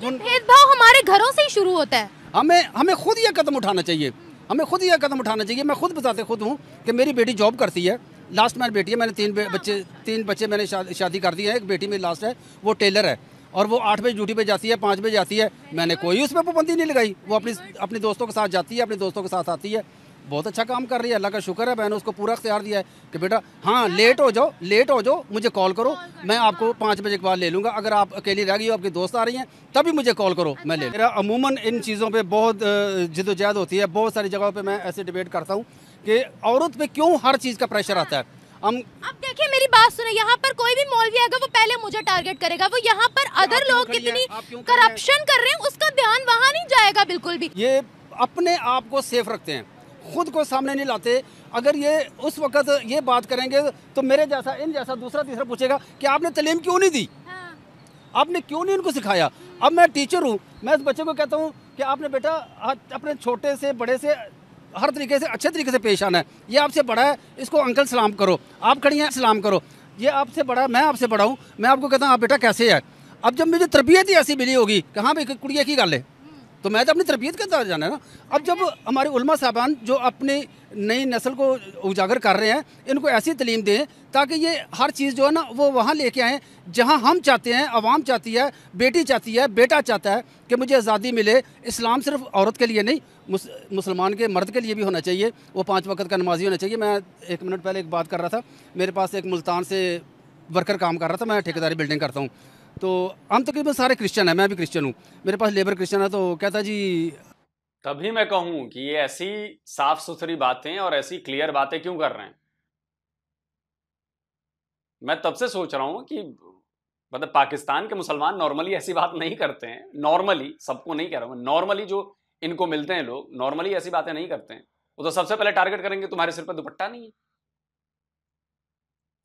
भेदभाव हमारे घरों से ही शुरू होता है हमें हमें खुद यह कदम उठाना चाहिए हमें खुद यह कदम उठाना चाहिए मैं खुद बताते खुद हूँ कि मेरी बेटी जॉब करती है लास्ट मेरी बेटी है मैंने तीन बच्चे तीन बच्चे मैंने शादी कर दी है एक बेटी मेरी लास्ट है वो टेलर है और वो आठ बजे ड्यूटी पे जाती है पाँच बजे जाती है मैंने कोई उस पर पाबंदी नहीं लगाई वो अपनी अपने दोस्तों के साथ जाती है अपने दोस्तों के साथ आती है बहुत अच्छा काम कर रही है अल्लाह का शुक्र है मैंने उसको पूरा अख्तियार दिया है कि बेटा हाँ लेट हो जाओ लेट हो जाओ मुझे कॉल करो मैं आपको पाँच बजे के बाद ले लूँगा अगर आप अकेली रह गई हो आपकी दोस्त आ रही हैं तभी मुझे कॉल करो मैं ले मेरा अमूमन इन चीज़ों पर बहुत जदोजहद होती है बहुत सारी जगहों पर मैं ऐसे डिबेट करता हूँ कि औरत पर क्यों हर चीज़ का प्रेशर आता है हम अब देखिए मेरी बात सुने यहाँ पर कोई भी मौलवी आएगा वो पहले मुझे टारगेट करेगा वो यहाँ पर अदर लोग कितनी करप्शन कर रहे हैं उसका ध्यान वहाँ नहीं जाएगा बिल्कुल भी ये अपने आप को सेफ रखते हैं खुद को सामने नहीं लाते अगर ये उस वक्त ये बात करेंगे तो मेरे जैसा इन जैसा दूसरा तीसरा पूछेगा कि आपने तलीम क्यों नहीं दी हाँ। आपने क्यों नहीं इनको सिखाया अब मैं टीचर हूँ मैं इस बच्चे को कहता हूँ कि आपने बेटा अपने छोटे से बड़े से हर तरीके से अच्छे तरीके से पेश आना है ये आपसे बड़ा है इसको अंकल सलाम करो आप खड़ी हैं सलाम करो ये आपसे बड़ा मैं आपसे बड़ा हूँ मैं आपको कहता हूँ आप बेटा कैसे है अब जब मुझे तरबियत ही ऐसी मिली होगी कि हाँ भाई कुड़िया की गल है तो मैं तो अपनी तरबियत के अंदर जाना है ना अब जब हमारे उलमा साहबान जो अपनी नई नस्ल को उजागर कर रहे हैं इनको ऐसी तलीम दें ताकि ये हर चीज़ जो है ना वो वहाँ लेके आएँ जहाँ हम चाहते हैं आवाम चाहती है बेटी चाहती है बेटा चाहता है कि मुझे आज़ादी मिले इस्लाम सिर्फ औरत के लिए नहीं मुसलमान के मर्द के लिए भी होना चाहिए वो पाँच वक्त का नमाजी होना चाहिए मैं एक मिनट पहले एक बात कर रहा था मेरे पास एक मुल्तान से वर्कर काम कर रहा था मैं ठेकेदारी बिल्डिंग करता हूँ तो हम तकरीबन सारे क्रिश्चियन हैं मैं भी क्रिश्चियन हूँ मेरे पास लेबर क्रिश्चियन है तो कहता जी तभी मैं कहूँ कि ये ऐसी साफ सुथरी बातें और ऐसी क्लियर बातें क्यों कर रहे हैं मैं तब से सोच रहा हूँ कि मतलब पाकिस्तान के मुसलमान नॉर्मली ऐसी बात नहीं करते हैं नॉर्मली सबको नहीं कह रहा हूँ नॉर्मली जो इनको मिलते हैं लोग नॉर्मली ऐसी बातें नहीं करते हैं वो तो सबसे पहले टारगेट करेंगे तुम्हारे सिर पर दुपट्टा नहीं है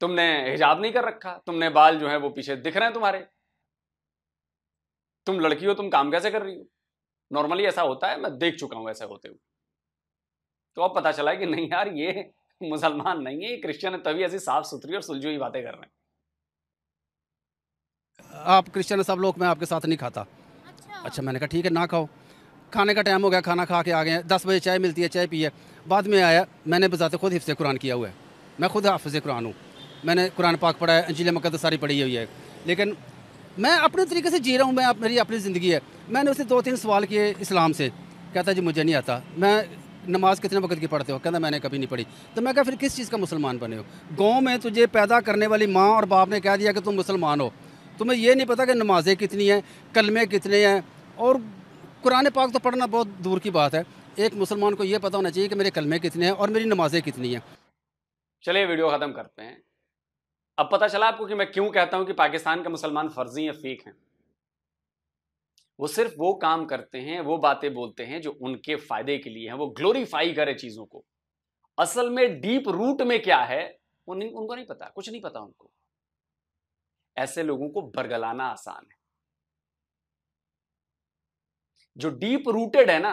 तुमने हिजाब नहीं कर रखा तुमने बाल जो है वो पीछे दिख रहे हैं तुम्हारे तुम लड़की हो तुम काम कैसे कर रही हो नॉर्मली ऐसा होता है मैं देख चुका हूं ऐसे होते हुए तो अब पता चला है कि नहीं यार ये मुसलमान नहीं है ये क्रिश्चियन है तभी ऐसी साफ सुथरी और सुलझी हुई बातें कर रहे हैं आप क्रिश्चियन सब लोग मैं आपके साथ नहीं खाता अच्छा, अच्छा मैंने कहा ठीक है ना खाओ खाने का टाइम हो गया खाना खा के आ गए दस बजे चाय मिलती है चाय पिए बाद में आया मैंने बजाते खुद हिफ्ज़ कुरान किया हुआ है मैं खुद हाफिज़ कुरान हूँ मैंने कुरान पाक पढ़ा है अंजिल मकद सारी पढ़ी हुई है लेकिन मैं अपने तरीके से जी रहा हूँ मैं मेरी अपनी ज़िंदगी है मैंने उसे दो तीन सवाल किए इस्लाम से कहता जी मुझे नहीं आता मैं नमाज कितने वक्त की पढ़ते हो कहता मैंने कभी नहीं पढ़ी तो मैं कहा फिर किस चीज़ का मुसलमान बने हो गाँव में तुझे पैदा करने वाली माँ और बाप ने कह दिया कि तुम मुसलमान हो तुम्हें यह नहीं पता कि नमाजें कितनी हैं कलमे कितने हैं और कुरान पाक तो पढ़ना बहुत दूर की बात है एक मुसलमान को ये पता होना चाहिए कि मेरे कलमे कितने हैं और मेरी नमाजें कितनी हैं चलिए वीडियो ख़त्म करते हैं अब पता चला आपको कि मैं क्यों कहता हूं कि पाकिस्तान के मुसलमान फर्जी या फीक हैं वो सिर्फ वो काम करते हैं वो बातें बोलते हैं जो उनके फायदे के लिए हैं वो ग्लोरीफाई करे चीजों को असल में डीप रूट में क्या है उन, उनको नहीं पता कुछ नहीं पता उनको ऐसे लोगों को बरगलाना आसान है जो डीप रूटेड है ना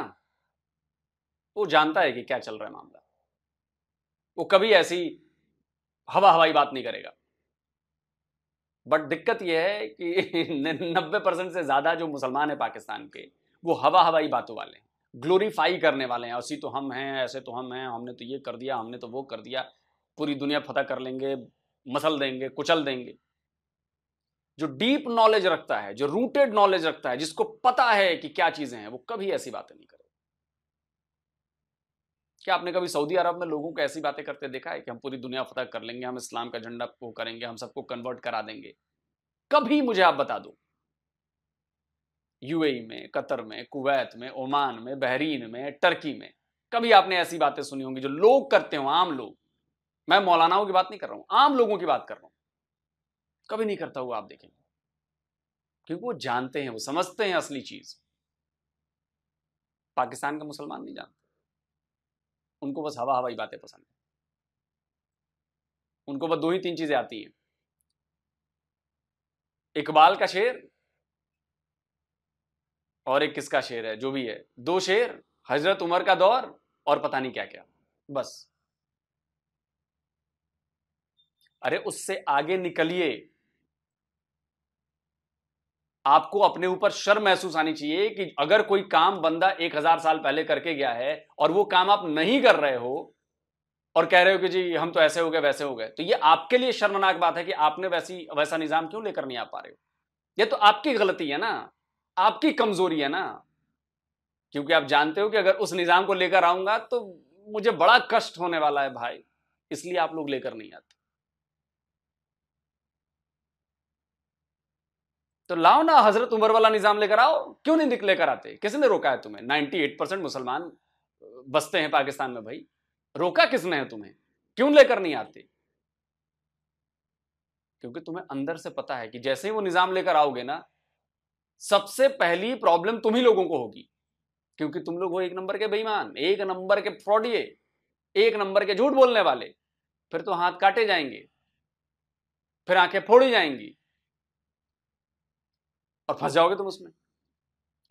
वो जानता है कि क्या चल रहा है मामला वो कभी ऐसी हवा हवाई बात नहीं करेगा बट दिक्कत यह है कि नब्बे परसेंट से ज़्यादा जो मुसलमान हैं पाकिस्तान के वो हवा हवाई बातों वाले हैं ग्लोरीफाई करने वाले हैं ऐसी तो हम हैं ऐसे तो हम हैं हमने तो ये कर दिया हमने तो वो कर दिया पूरी दुनिया फतह कर लेंगे मसल देंगे कुचल देंगे जो डीप नॉलेज रखता है जो रूटेड नॉलेज रखता है जिसको पता है कि क्या चीज़ें हैं वो कभी ऐसी बातें नहीं करते क्या आपने कभी सऊदी अरब में लोगों को ऐसी बातें करते देखा है कि हम पूरी दुनिया फतह कर लेंगे हम इस्लाम का झंडा को करेंगे हम सबको कन्वर्ट करा देंगे कभी मुझे आप बता दो यूएई में कतर में कुवैत में ओमान में बहरीन में टर्की में कभी आपने ऐसी बातें सुनी होंगी जो लोग करते हो आम लोग मैं मौलानाओं की बात नहीं कर रहा हूं आम लोगों की बात कर रहा हूं कभी नहीं करता हुआ आप देखेंगे क्योंकि वो जानते हैं वो समझते हैं असली चीज पाकिस्तान का मुसलमान नहीं जानता उनको बस हवा हवाई बातें पसंद है उनको बस दो ही तीन चीजें आती हैं इकबाल का शेर और एक किसका शेर है जो भी है दो शेर हजरत उमर का दौर और पता नहीं क्या क्या बस अरे उससे आगे निकलिए आपको अपने ऊपर शर्म महसूस आनी चाहिए कि अगर कोई काम बंदा एक हजार साल पहले करके गया है और वो काम आप नहीं कर रहे हो और कह रहे हो कि जी हम तो ऐसे हो गए वैसे हो गए तो ये आपके लिए शर्मनाक बात है कि आपने वैसी वैसा निजाम क्यों लेकर नहीं आ पा रहे हो ये तो आपकी गलती है ना आपकी कमजोरी है ना क्योंकि आप जानते हो कि अगर उस निजाम को लेकर आऊंगा तो मुझे बड़ा कष्ट होने वाला है भाई इसलिए आप लोग लेकर नहीं आते तो लाओ ना हजरत उमर वाला निजाम लेकर आओ क्यों नहीं दिख लेकर आते किसने रोका है तुम्हें नाइनटी एट परसेंट मुसलमान बसते हैं पाकिस्तान में भाई रोका किसने है तुम्हें क्यों लेकर नहीं आते क्योंकि तुम्हें अंदर से पता है कि जैसे ही वो निजाम लेकर आओगे ना सबसे पहली प्रॉब्लम तुम्ही लोगों को होगी क्योंकि तुम लोग हो एक नंबर के बेईमान एक नंबर के फ्रॉडिये एक नंबर के झूठ बोलने वाले फिर तो हाथ काटे जाएंगे फिर आंखें फोड़ी जाएंगी और फंस जाओगे तुम उसमें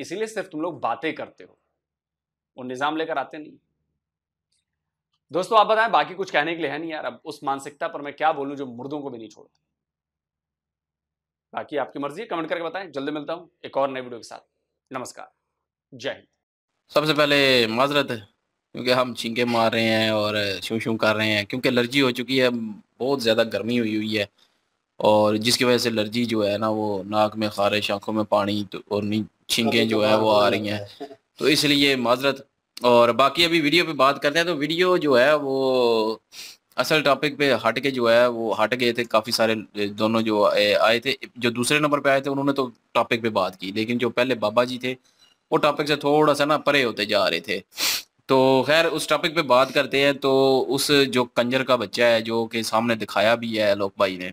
इसीलिए सिर्फ तुम लोग बातें करते हो और निज़ाम लेकर आते नहीं दोस्तों आप बताएं बाकी कुछ कहने के लिए है नहीं यार अब उस मानसिकता पर मैं क्या बोलूं जो मुर्दों को भी नहीं छोड़ता बाकी आपकी मर्जी है कमेंट करके बताएं जल्दी मिलता हूं एक और नए वीडियो के साथ नमस्कार जय हिंद सबसे पहले माजरत क्योंकि हम छींके मार रहे हैं और शू शू कर रहे हैं क्योंकि एलर्जी हो चुकी है बहुत ज़्यादा गर्मी हुई हुई है और जिसकी वजह से एलर्जी जो है ना वो नाक में खारिश आंखों में पानी तो और छींकें जो है वो आ रही हैं तो इसलिए माजरत और बाकी अभी वीडियो पे बात करते हैं तो वीडियो जो है वो असल टॉपिक पे हट के जो है वो हट गए थे काफ़ी सारे दोनों जो आए थे जो दूसरे नंबर पे आए थे उन्होंने तो टॉपिक पे बात की लेकिन जो पहले बाबा जी थे वो टॉपिक से थोड़ा सा ना परे होते जा रहे थे तो खैर उस टॉपिक पे बात करते हैं तो उस जो कंजर का बच्चा है जो कि सामने दिखाया भी है लोक भाई ने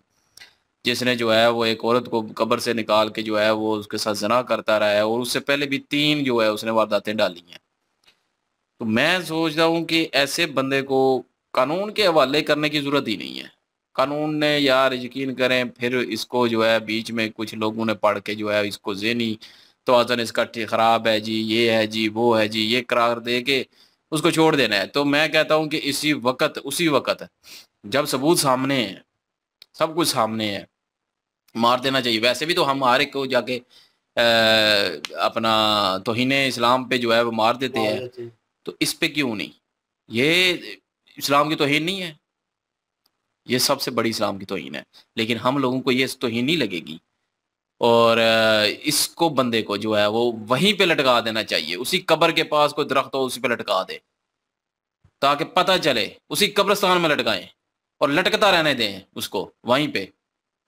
जिसने जो है वो एक औरत को कब्र से निकाल के जो है वो उसके साथ जना करता रहा है और उससे पहले भी तीन जो है उसने वारदातें डाली हैं तो मैं सोचता हूँ कि ऐसे बंदे को कानून के हवाले करने की ज़रूरत ही नहीं है कानून ने यार यकीन करें फिर इसको जो है बीच में कुछ लोगों ने पढ़ के जो है इसको जेनी तो आजन इसका ख़राब है जी ये है जी वो है जी ये करार दे के उसको छोड़ देना है तो मैं कहता हूँ कि इसी वक्त उसी वक्त जब सबूत सामने है सब कुछ सामने है मार देना चाहिए वैसे भी तो हम हर एक को जाके आ, अपना तोहन इस्लाम पे जो है वो मार देते हैं तो इस पे क्यों नहीं ये इस्लाम की तोहन नहीं है ये सबसे बड़ी इस्लाम की तोहन है लेकिन हम लोगों को ये तोहन नहीं लगेगी और इसको बंदे को जो है वो वहीं पे लटका देना चाहिए उसी कब्र के पास कोई दरख्त हो उसी पे लटका दे ताकि पता चले उसी कब्रस्तान में लटकाएं और लटकता रहने दें उसको वहीं पे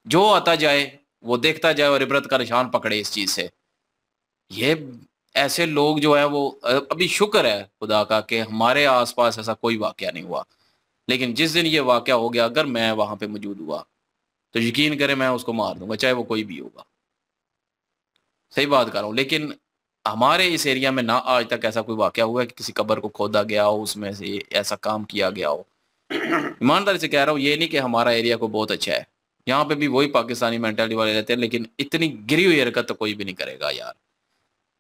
जो आता जाए वो देखता जाए और इबरत का निशान पकड़े इस चीज से ये ऐसे लोग जो है वो अभी शुक्र है खुदा का कि हमारे आसपास ऐसा कोई वाक्य नहीं हुआ लेकिन जिस दिन ये वाक्य हो गया अगर मैं वहां पे मौजूद हुआ तो यकीन करें मैं उसको मार दूंगा चाहे वो कोई भी होगा सही बात कर रहा हूँ लेकिन हमारे इस एरिया में ना आज तक ऐसा कोई वाक्य हुआ है कि किसी कब्र को खोदा गया हो उसमें से ऐसा काम किया गया हो ईमानदारी से कह रहा हूँ ये नहीं कि हमारा एरिया को बहुत अच्छा है यहाँ पे भी वही पाकिस्तानी मेंटालिटी वाले रहते हैं लेकिन इतनी गिरी हुई हरकत तो कोई भी नहीं करेगा यार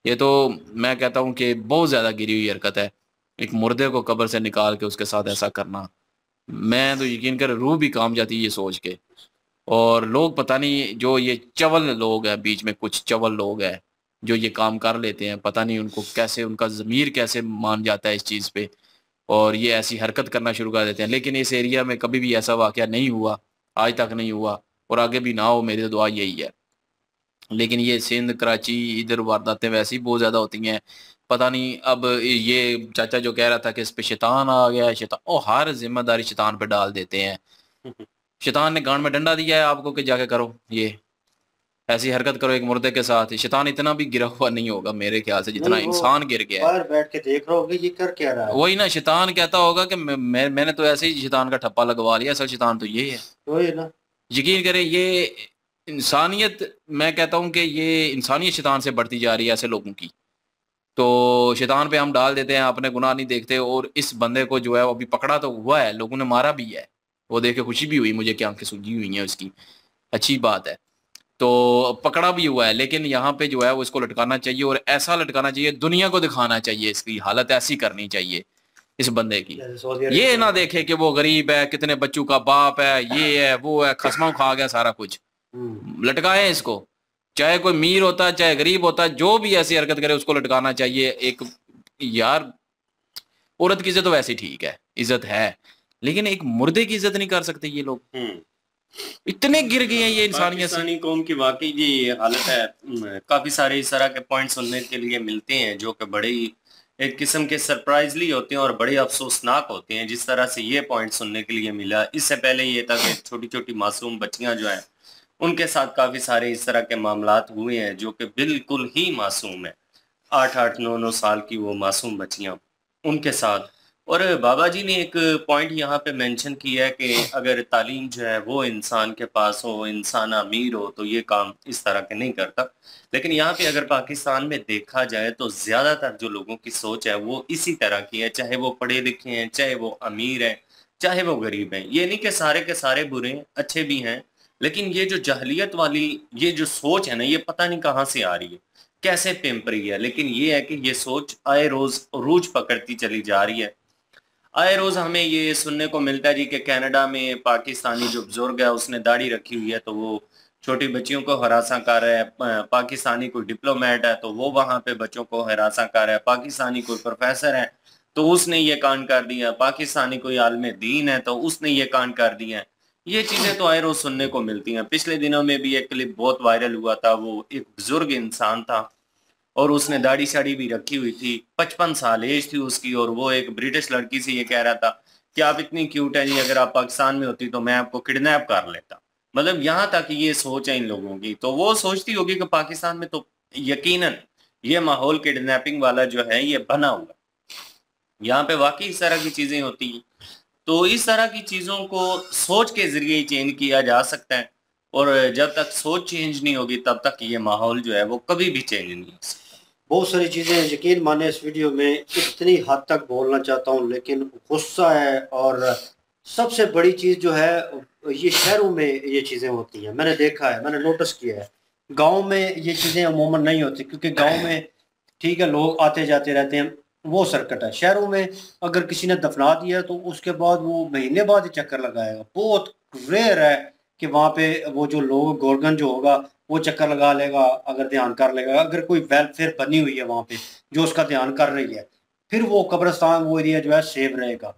ये तो मैं कहता हूँ कि बहुत ज़्यादा गिरी हुई हरकत है एक मुर्दे को कब्र से निकाल के उसके साथ ऐसा करना मैं तो यकीन कर रूह भी काम जाती है ये सोच के और लोग पता नहीं जो ये चवल लोग हैं बीच में कुछ चवल लोग हैं जो ये काम कर लेते हैं पता नहीं उनको कैसे उनका ज़मीर कैसे मान जाता है इस चीज़ पे और ये ऐसी हरकत करना शुरू कर देते हैं लेकिन इस एरिया में कभी भी ऐसा वाक़ नहीं हुआ आज तक नहीं हुआ और आगे भी ना हो मेरी तो दुआ यही है लेकिन ये सिंध कराची इधर वारदातें वैसे ही बहुत ज़्यादा होती हैं पता नहीं अब ये चाचा जो कह रहा था कि इस पे शैतान आ गया शैतान ओ हर जिम्मेदारी शैतान पे डाल देते हैं शैतान ने गांड में डंडा दिया है आपको कि जाके करो ये ऐसी हरकत करो एक मुर्दे के साथ शैतान इतना भी गिरा हुआ नहीं होगा मेरे ख्याल से जितना इंसान गिर गया बाहर बैठ के देख रहा होगा ये कर क्या रहा है वही ना शैतान कहता होगा कि मैं, मैंने तो ऐसे ही शैतान का ठप्पा लगवा लिया असल शैतान तो ये है तो ये ना यकीन करें ये इंसानियत मैं कहता हूँ कि ये इंसानियत शैतान से बढ़ती जा रही है ऐसे लोगों की तो शैतान पे हम डाल देते हैं अपने गुनाह नहीं देखते और इस बंदे को जो है अभी पकड़ा तो हुआ है लोगों ने मारा भी है वो देख के खुशी भी हुई मुझे कि आंखें सूजी हुई हैं उसकी अच्छी बात है तो पकड़ा भी हुआ है लेकिन यहाँ पे जो है वो इसको लटकाना चाहिए और ऐसा लटकाना चाहिए दुनिया को दिखाना चाहिए इसकी हालत ऐसी करनी चाहिए इस बंदे की ये तो ना देखे कि वो गरीब है कितने बच्चों का बाप है ये है वो है खसमा खा गया सारा कुछ हम्म। लटकाए इसको चाहे कोई मीर होता चाहे गरीब होता जो भी ऐसी हरकत करे उसको लटकाना चाहिए एक यार औरत की इज्जत तो ठीक है इज्जत है लेकिन एक मुर्दे की इज्जत नहीं कर सकते ये लोग हम्म। इतने गिर गए हैं ये इंसानियत कौम की वाकई जी हालत है काफी सारे इस तरह के पॉइंट सुनने के लिए मिलते हैं जो कि बड़े ही एक किस्म के सरप्राइजली होते हैं और बड़े अफसोसनाक होते हैं जिस तरह से ये पॉइंट सुनने के लिए मिला इससे पहले ये था कि छोटी छोटी मासूम बच्चियां जो हैं उनके साथ काफ़ी सारे इस तरह के मामला हुए हैं जो कि बिल्कुल ही मासूम है आठ आठ नौ नौ साल की वो मासूम बच्चियां उनके साथ और बाबा जी ने एक पॉइंट यहाँ पे मेंशन किया है कि अगर तालीम जो है वो इंसान के पास हो इंसान अमीर हो तो ये काम इस तरह के नहीं करता लेकिन यहाँ पे अगर पाकिस्तान में देखा जाए तो ज़्यादातर जो लोगों की सोच है वो इसी तरह की है चाहे वो पढ़े लिखे हैं चाहे वो अमीर हैं चाहे वो गरीब हैं ये नहीं कि सारे के सारे बुरे हैं अच्छे भी हैं लेकिन ये जो जहलीत वाली ये जो सोच है ना ये पता नहीं कहाँ से आ रही है कैसे पिंप रही है लेकिन ये है कि ये सोच आए रोज रूज पकड़ती चली जा रही है आए रोज हमें ये सुनने को मिलता है जी कि कनाडा में पाकिस्तानी जो बुजुर्ग है उसने दाढ़ी रखी हुई है तो वो छोटी बच्चियों को हरासा कर रहा है पाकिस्तानी कोई डिप्लोमेट है तो वो वहां पे बच्चों को हरासा कर रहा है पाकिस्तानी कोई प्रोफेसर है तो उसने ये कांड कर दिया पाकिस्तानी कोई आलम दीन है तो उसने ये कांड कर दिया ये चीजें तो आए रोज सुनने को मिलती हैं पिछले दिनों में भी एक क्लिप बहुत वायरल हुआ था वो एक बुजुर्ग इंसान था और उसने दाढ़ी साड़ी भी रखी हुई थी पचपन साल एज थी उसकी और वो एक ब्रिटिश लड़की से ये कह रहा था कि आप इतनी क्यूट है जी अगर आप पाकिस्तान में होती तो मैं आपको किडनैप कर लेता मतलब यहाँ तक ये सोच है इन लोगों की तो वो सोचती होगी कि पाकिस्तान में तो यकीनन ये माहौल किडनैपिंग वाला जो है ये बना हुआ यहाँ पे वाकई इस तरह की चीजें होती हैं तो इस तरह की चीजों को सोच के जरिए चेंज किया जा सकता है और जब तक सोच चेंज नहीं होगी तब तक ये माहौल जो है वो कभी भी चेंज नहीं हो सकता बहुत सारी चीज़ें यकीन माने इस वीडियो में इतनी हद तक बोलना चाहता हूँ लेकिन गुस्सा है और सबसे बड़ी चीज़ जो है ये शहरों में ये चीज़ें होती हैं मैंने देखा है मैंने नोटिस किया है गाँव में ये चीज़ें अमूमन नहीं होती क्योंकि गाँव में ठीक है लोग आते जाते रहते हैं वो सर्कट है शहरों में अगर किसी ने दफना दिया तो उसके बाद वो महीने बाद ही चक्कर लगाएगा बहुत रेयर है कि वहाँ पे वो जो लोग गोरगन जो होगा वो चक्कर लगा लेगा अगर ध्यान कर लेगा अगर कोई वेलफेयर बनी हुई है वहाँ पे जो उसका ध्यान कर रही है फिर वो कब्रस्तान वो एरिया जो है सेफ रहेगा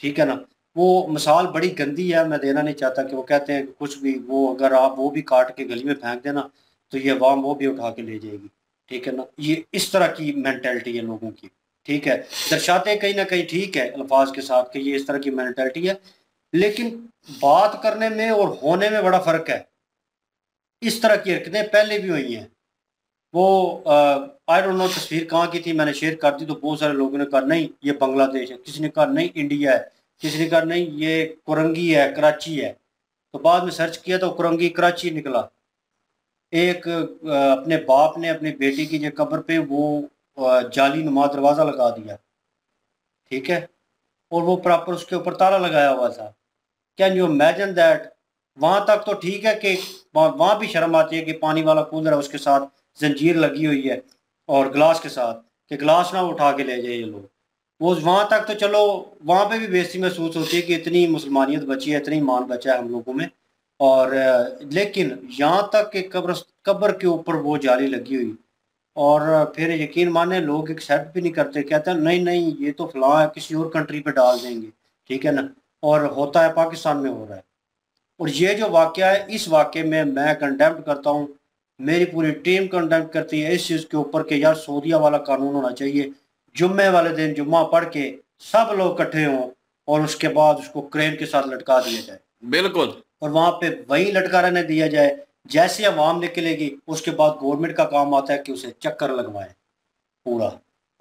ठीक है ना वो मिसाल बड़ी गंदी है मैं देना नहीं चाहता कि वो कहते हैं कुछ भी वो अगर आप वो भी काट के गली में फेंक देना तो ये वाम वो भी उठा के ले जाएगी ठीक है ना ये इस तरह की मैंटेलिटी है लोगों की ठीक है दर्शाते कहीं ना कहीं ठीक है अल्फाज के साथ कि ये इस तरह की मैंटेलिटी है लेकिन बात करने में और होने में बड़ा फर्क है इस तरह की हरकतें पहले भी हुई हैं वो आई डोंट नो तस्वीर कहाँ की थी मैंने शेयर कर दी तो बहुत सारे लोगों ने कहा नहीं ये बांग्लादेश है किसी ने कहा नहीं इंडिया है किसी ने कहा नहीं ये कुरंगी है कराची है तो बाद में सर्च किया तो कुरंगी कराची निकला एक अपने बाप ने अपनी बेटी की जो कब्र पे वो जाली नुमा दरवाज़ा लगा दिया ठीक है और वो प्रॉपर उसके ऊपर ताला लगाया हुआ था कैन यू इमेजिन दैट वहां तक तो ठीक है कि वहाँ भी शर्म आती है कि पानी वाला कूलर है उसके साथ जंजीर लगी हुई है और गिलास के साथ कि गिलास ना उठा के ले जाए ये लोग वो वहाँ तक तो चलो वहाँ पे भी बेसी महसूस होती है कि इतनी मुसलमानियत बची है इतनी मान बचा है हम लोगों में और लेकिन यहाँ तक कि कब्र कब्र के ऊपर वो जाली लगी हुई और फिर यकीन माने लोग एक्सेप्ट भी नहीं करते कहते नहीं नहीं ये तो फलां किसी और कंट्री पे डाल देंगे ठीक है ना और होता है पाकिस्तान में हो रहा है और ये जो वाक्य है इस वाक्य में मैं कंडेम करता हूँ मेरी पूरी टीम कंडेम करती है इस चीज़ के ऊपर कि यार सऊदिया वाला कानून होना चाहिए जुम्मे वाले दिन जुम्मा पढ़ के सब लोग इकट्ठे हों और उसके बाद उसको क्रेन के साथ लटका दिया जाए बिल्कुल और वहाँ पे वही लटका रहने दिया जाए जैसे आवाम निकलेगी उसके बाद गवर्नमेंट का काम आता है कि उसे चक्कर लगवाए पूरा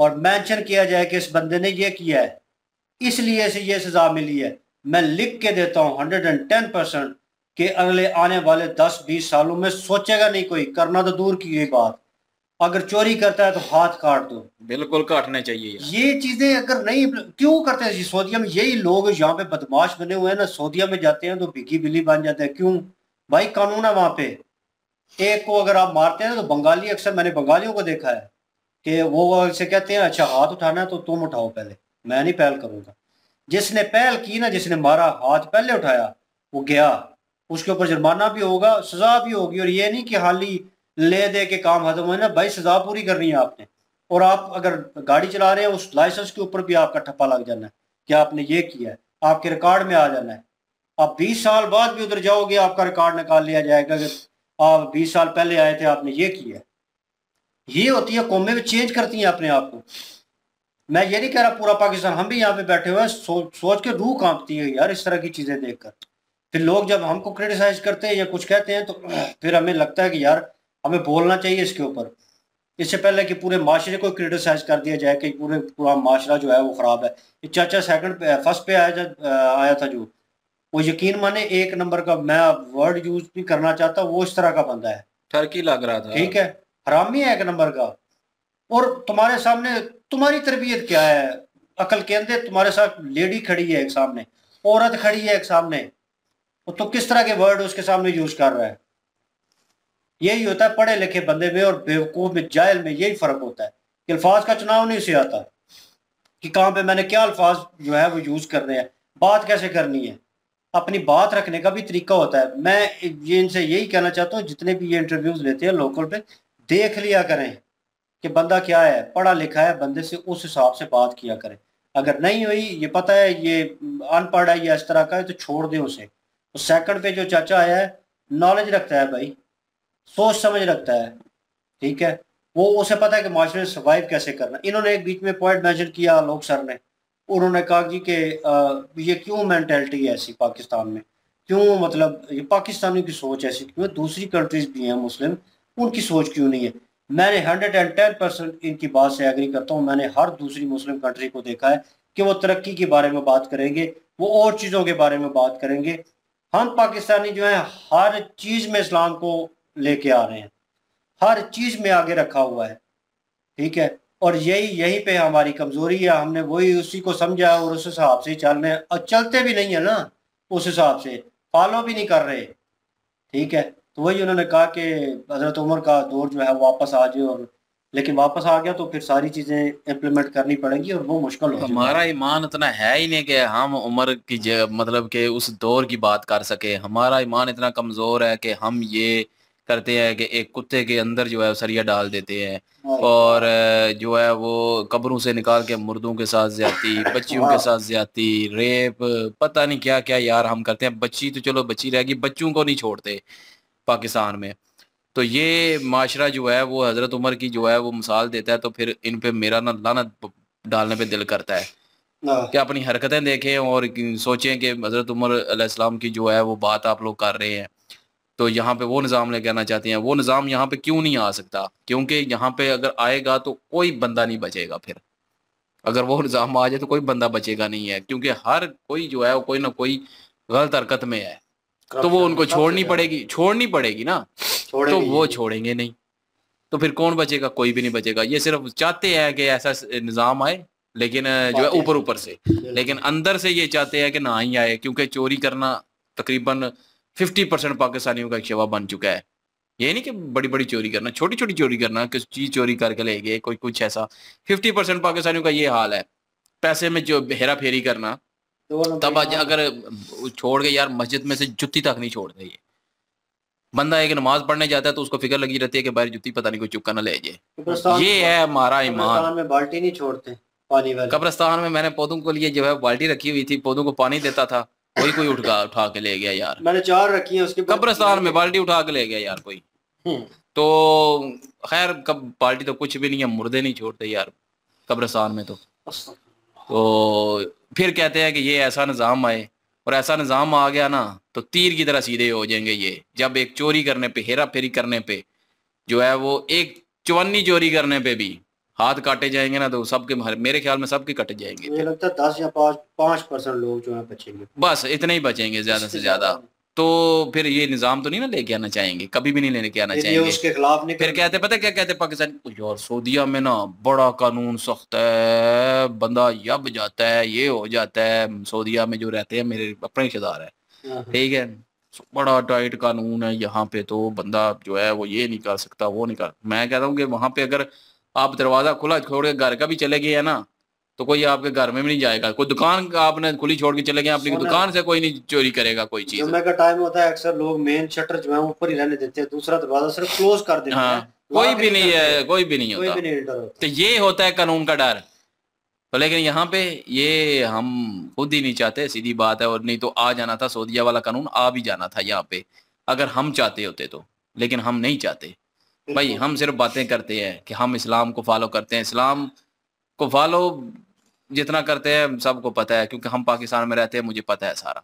और मेंशन किया जाए कि इस बंदे ने ये किया है इसलिए इसे ये सजा मिली है मैं लिख के देता हूँ हंड्रेड एंड टेन परसेंट कि अगले आने वाले दस बीस सालों में सोचेगा नहीं कोई करना तो दूर की गई बात अगर चोरी करता है तो हाथ काट दो बिल्कुल काटना चाहिए ये चीजें अगर नहीं क्यों करते हैं सऊदिया में यही लोग यहाँ पे बदमाश बने हुए हैं ना सऊदिया में जाते हैं तो भिगी बिली बन जाते हैं क्यों भाई कानून है वहां पे एक को अगर आप मारते हैं तो बंगाली अक्सर मैंने बंगालियों को देखा है कि वो से कहते हैं अच्छा हाथ उठाना है तो तुम उठाओ पहले मैं नहीं पहल करूंगा जिसने पहल की ना जिसने मारा हाथ पहले उठाया वो गया उसके ऊपर जुर्माना भी होगा सजा भी होगी और ये नहीं कि हाली ले दे के काम खत्म होना भाई सजा पूरी करनी है आपने और आप अगर गाड़ी चला रहे हैं उस लाइसेंस के ऊपर भी आपका ठप्पा लग जाना है कि आपने ये किया है आपके रिकॉर्ड में आ जाना है आप बीस साल बाद भी उधर जाओगे आपका रिकॉर्ड निकाल लिया जाएगा अगर आप बीस साल पहले आए थे आपने ये किया ये होती है कौमें भी चेंज करती हैं अपने आप को मैं ये नहीं कह रहा पूरा पाकिस्तान हम भी यहाँ पे बैठे हुए हैं सो, सोच के रूह कांपती है यार इस तरह की चीज़ें देखकर फिर लोग जब हमको क्रिटिसाइज करते हैं या कुछ कहते हैं तो फिर हमें लगता है कि यार हमें बोलना चाहिए इसके ऊपर इससे पहले कि पूरे माशरे को क्रिटिसाइज कर दिया जाए कि पूरे पूरा माशरा जो है वो ख़राब है ये चाचा सेकंड पे फर्स्ट पे आया जा आया था जो वो यकीन माने एक नंबर का मैं वर्ड यूज भी करना चाहता वो इस तरह का बंदा है टर्की लग रहा था ठीक है हरामी है एक नंबर का और तुम्हारे सामने तुम्हारी तरबियत क्या है अकल के अंदर तुम्हारे साथ लेडी खड़ी है एक सामने औरत खड़ी है एक सामने और तो किस तरह के वर्ड उसके सामने यूज कर रहा है यही होता है पढ़े लिखे बंदे में और बेवकूफ में जायल में यही फर्क होता है कि अल्फाज का चुनाव नहीं उसे आता कि कहां पे मैंने क्या अल्फाज जो है वो यूज कर रहे हैं बात कैसे करनी है अपनी बात रखने का भी तरीका होता है मैं ये इनसे यही कहना चाहता हूँ जितने भी ये इंटरव्यूज लेते हैं लोकल पे देख लिया करें कि बंदा क्या है पढ़ा लिखा है बंदे से उस हिसाब से बात किया करें अगर नहीं हुई ये पता है ये अनपढ़ है या इस तरह का है तो छोड़ दें उसे तो सेकंड पे जो चाचा आया है नॉलेज रखता है भाई सोच समझ रखता है ठीक है वो उसे पता है कि माशरे में सर्वाइव कैसे करना इन्होंने एक बीच में पॉइंट मेंशन किया लोक सर ने उन्होंने कहा कि, के ये क्यों मैंटेलिटी है ऐसी पाकिस्तान में क्यों मतलब ये पाकिस्तानियों की सोच ऐसी क्यों दूसरी कंट्रीज भी हैं मुस्लिम उनकी सोच क्यों नहीं है मैंने हंड्रेड एंड टेन परसेंट इनकी बात से एग्री करता हूँ मैंने हर दूसरी मुस्लिम कंट्री को देखा है कि वो तरक्की के बारे में बात करेंगे वो और चीज़ों के बारे में बात करेंगे हम पाकिस्तानी जो है हर चीज़ में इस्लाम को लेके आ रहे हैं हर चीज़ में आगे रखा हुआ है ठीक है और यही यही पे हमारी कमज़ोरी है हमने वही उसी को समझा और उस हिसाब से चल रहे हैं और चलते भी नहीं है ना उस हिसाब से फॉलो भी नहीं कर रहे ठीक है तो वही उन्होंने कहा कि हज़रत उमर का दौर जो है वापस आ जाए और लेकिन वापस आ गया तो फिर सारी चीज़ें इम्प्लीमेंट करनी पड़ेंगी और वो मुश्किल हो हमारा ईमान इतना है ही नहीं कि हम उम्र की मतलब के उस दौर की बात कर सके हमारा ईमान इतना कमज़ोर है कि हम ये करते हैं कि एक कुत्ते के अंदर जो है सरिया डाल देते हैं हाँ। और जो है वो कब्रों से निकाल के मुर्दों के साथ ज्यादा हाँ। बच्चियों के साथ ज्यादा रेप पता नहीं क्या क्या यार हम करते हैं बच्ची तो चलो बच्ची रहेगी बच्चों को नहीं छोड़ते पाकिस्तान में तो ये माशरा जो है वो हज़रत उमर की जो है वो मिसाल देता है तो फिर इन पे मेरा ना लानत डालने पे दिल करता है हाँ। कि अपनी हरकतें देखें और सोचें कि हज़रत उमर अलैहिस्सलाम की जो है वो बात आप लोग कर रहे हैं तो यहाँ पे वो निज़ाम लेके आना चाहते हैं वो निज़ाम यहाँ पे क्यों नहीं आ सकता क्योंकि यहाँ पे अगर आएगा तो कोई बंदा नहीं बचेगा फिर अगर वो निज़ाम आ जाए तो कोई बंदा बचेगा नहीं है क्योंकि हर कोई जो है वो कोई ना कोई गलत हरकत में है तो वो उनको मतलब छोड़नी पड़ेगी छोड़नी पड़ेगी ना तो वो छोड़ेंगे नहीं तो फिर कौन बचेगा कोई भी नहीं बचेगा ये सिर्फ चाहते हैं कि ऐसा निज़ाम आए लेकिन जो है ऊपर ऊपर से लेकिन अंदर से ये चाहते हैं कि ना ही आए क्योंकि चोरी करना तकरीबन फिफ्टी परसेंट पाकिस्तानियों का एक शवा बन चुका है ये नहीं कि बड़ी बड़ी चोरी करना छोटी छोटी चोरी करना किस चीज़ चोरी करके ले गए कोई कुछ ऐसा फिफ्टी परसेंट पाकिस्तानियों का ये हाल है पैसे में जो हेरा फेरी करना तो तब आज अगर छोड़ के यार मस्जिद में से जुत्ती तक नहीं छोड़ते ये बंदा एक नमाज पढ़ने जाता है तो उसको फिक्र लगी रहती है कि बाहर जुत्ती पता नहीं कोई चुपका ना ले जाए ये है हमारा ईमान में बाल्टी नहीं छोड़ते पानी कब्रस्तान में मैंने पौधों को लिए जो है बाल्टी रखी हुई थी पौधों को पानी देता था कोई कोई उठा उठा के ले गया यार मैंने चार रखी है उसके कब्रस्तान में बाल्टी उठा के ले गया यार कोई हम्म। तो खैर कब बाल्टी तो कुछ भी नहीं है मुर्दे नहीं छोड़ते यार कब्रस्तान में तो तो फिर कहते हैं कि ये ऐसा निज़ाम आए और ऐसा निज़ाम आ गया ना तो तीर की तरह सीधे हो जाएंगे ये जब एक चोरी करने पे हेरा फेरी करने पे जो है वो एक चवन्नी चोरी करने पे भी हाथ काटे जाएंगे ना तो सबके मेरे ख्याल में सबके कट जाएंगे लगता है दस या पाँच परसेंट लोग जो है बचेंगे बस इतने ही बचेंगे ज्यादा से ज्यादा तो फिर ये निज़ाम तो नहीं ना लेके आना चाहेंगे कभी भी नहीं लेने के आना चाहेंगे उसके खिलाफ नहीं फिर कहते पता क्या कहते पाकिस्तान यार सऊदिया में ना बड़ा कानून सख्त है बंदा यब जाता है ये हो जाता है सऊदिया में जो रहते हैं मेरे अपने रिश्तेदार है हाँ, हाँ। ठीक है बड़ा टाइट कानून है यहाँ पे तो बंदा जो है वो ये नहीं कर सकता वो नहीं कर मैं कहता हूँ कि वहां पे अगर आप दरवाज़ा खुला छोड़ के घर का भी चले गए हैं ना तो कोई आपके घर में भी नहीं जाएगा कोई दुकान का आपने खुली छोड़ के चले गए आपकी दुकान से कोई नहीं चोरी करेगा कोई चीज का टाइम होता है अक्सर लोग मेन शटर जो है ऊपर ही रहने देते हैं दूसरा दरवाजा सिर्फ क्लोज कर देते हाँ, हैं कोई भी नहीं है कोई भी नहीं होता। तो ये होता है कानून का डर तो लेकिन यहाँ पे ये हम खुद ही नहीं चाहते सीधी बात है और नहीं तो आ जाना था सऊदिया वाला कानून आ भी जाना था यहाँ पे अगर हम चाहते होते तो लेकिन हम नहीं चाहते भाई हम सिर्फ बातें करते हैं कि हम इस्लाम को फॉलो करते हैं इस्लाम को फॉलो जितना करते हैं सबको पता है क्योंकि हम पाकिस्तान में रहते हैं मुझे पता है सारा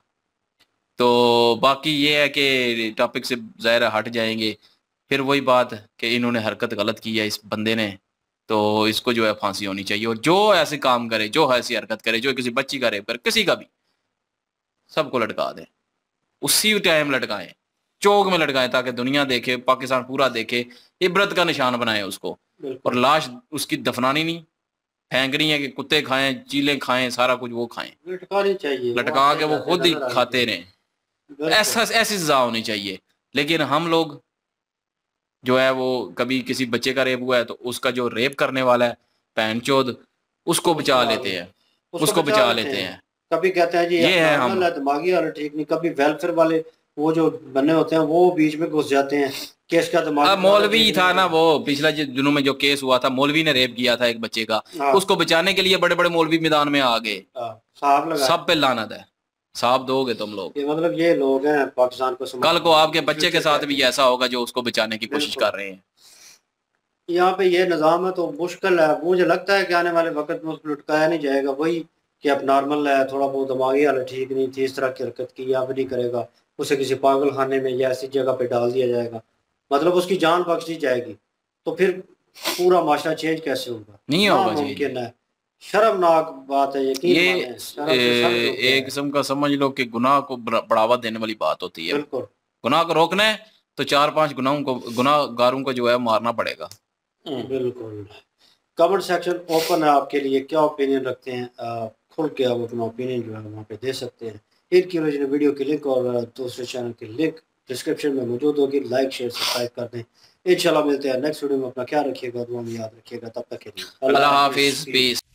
तो बाकी ये है कि टॉपिक से ज़ाहिर हट जाएंगे फिर वही बात कि इन्होंने हरकत गलत की है इस बंदे ने तो इसको जो है फांसी होनी चाहिए और जो ऐसे काम करे जो ऐसी हरकत करे जो किसी बच्ची का रेप करे किसी का भी सबको लटका दें उसी टाइम लटकाएं चौक में लटकाएं ताकि दुनिया देखे पाकिस्तान पूरा देखे इबरत का निशान बनाए उसको और लाश उसकी दफनानी नहीं फेंक रही है कि कुत्ते खाएं चीले खाएं सारा कुछ वो खाएं लटकानी चाहिए लटका के वो खुद ही खाते रहे ऐसा ऐसी सजा होनी चाहिए लेकिन हम लोग जो है वो कभी किसी बच्चे का रेप हुआ है तो उसका जो रेप करने वाला है पैन चौध उसको बचा लेते हैं उसको बचा लेते हैं कभी कहते हैं जी ये है हम दिमागी वाले ठीक नहीं कभी वेलफेयर वाले वो जो बने होते हैं वो बीच में घुस जाते हैं केस का तो मौलवी था ना वो पिछला दिनों में जो केस हुआ था मौलवी ने रेप किया था एक बच्चे का हाँ। उसको बचाने के लिए बड़े बड़े मौलवी मैदान में आ गए हाँ, सब पे लानत है साफ दोगे तुम लोग ये मतलब ये लोग हैं पाकिस्तान को कल को आपके बच्चे के साथ भी ऐसा होगा जो उसको बचाने की कोशिश कर रहे हैं यहाँ पे ये निज़ाम है तो मुश्किल है मुझे लगता है कि आने वाले वक्त में उसको लुटकाया नहीं जाएगा वही कि अब नॉर्मल है थोड़ा बहुत दिमागी हालत ठीक नहीं थी इस तरह की हरकत की या भी नहीं करेगा उसे किसी पागल खाने में या ऐसी जगह पे डाल दिया जाएगा मतलब उसकी जान बख्शी जाएगी तो फिर पूरा माशरा चेंज कैसे होगा नहीं होगा मुमकिन है शर्मनाक बात है यकीन ये शर्म ए, एक किस्म का समझ लो कि गुनाह को बढ़ावा देने वाली बात होती है बिल्कुल गुनाह को रोकना है तो चार पांच गुनाहों को गुनाहगारों को जो है मारना पड़ेगा हम्म, बिल्कुल कमेंट सेक्शन ओपन है आपके लिए क्या ओपिनियन रखते हैं खुल के आप अपना ओपिनियन जो है वहाँ पे दे सकते हैं इनकी ओरिजिनल वीडियो की लिंक और दूसरे चैनल की लिंक डिस्क्रिप्शन में मौजूद होगी लाइक शेयर सब्सक्राइब कर दें इंशाल्लाह मिलते हैं नेक्स्ट वीडियो में अपना ख्याल रखिएगा दुआ में याद रखिएगा तब तक के लिए अल्लाह हाफिज़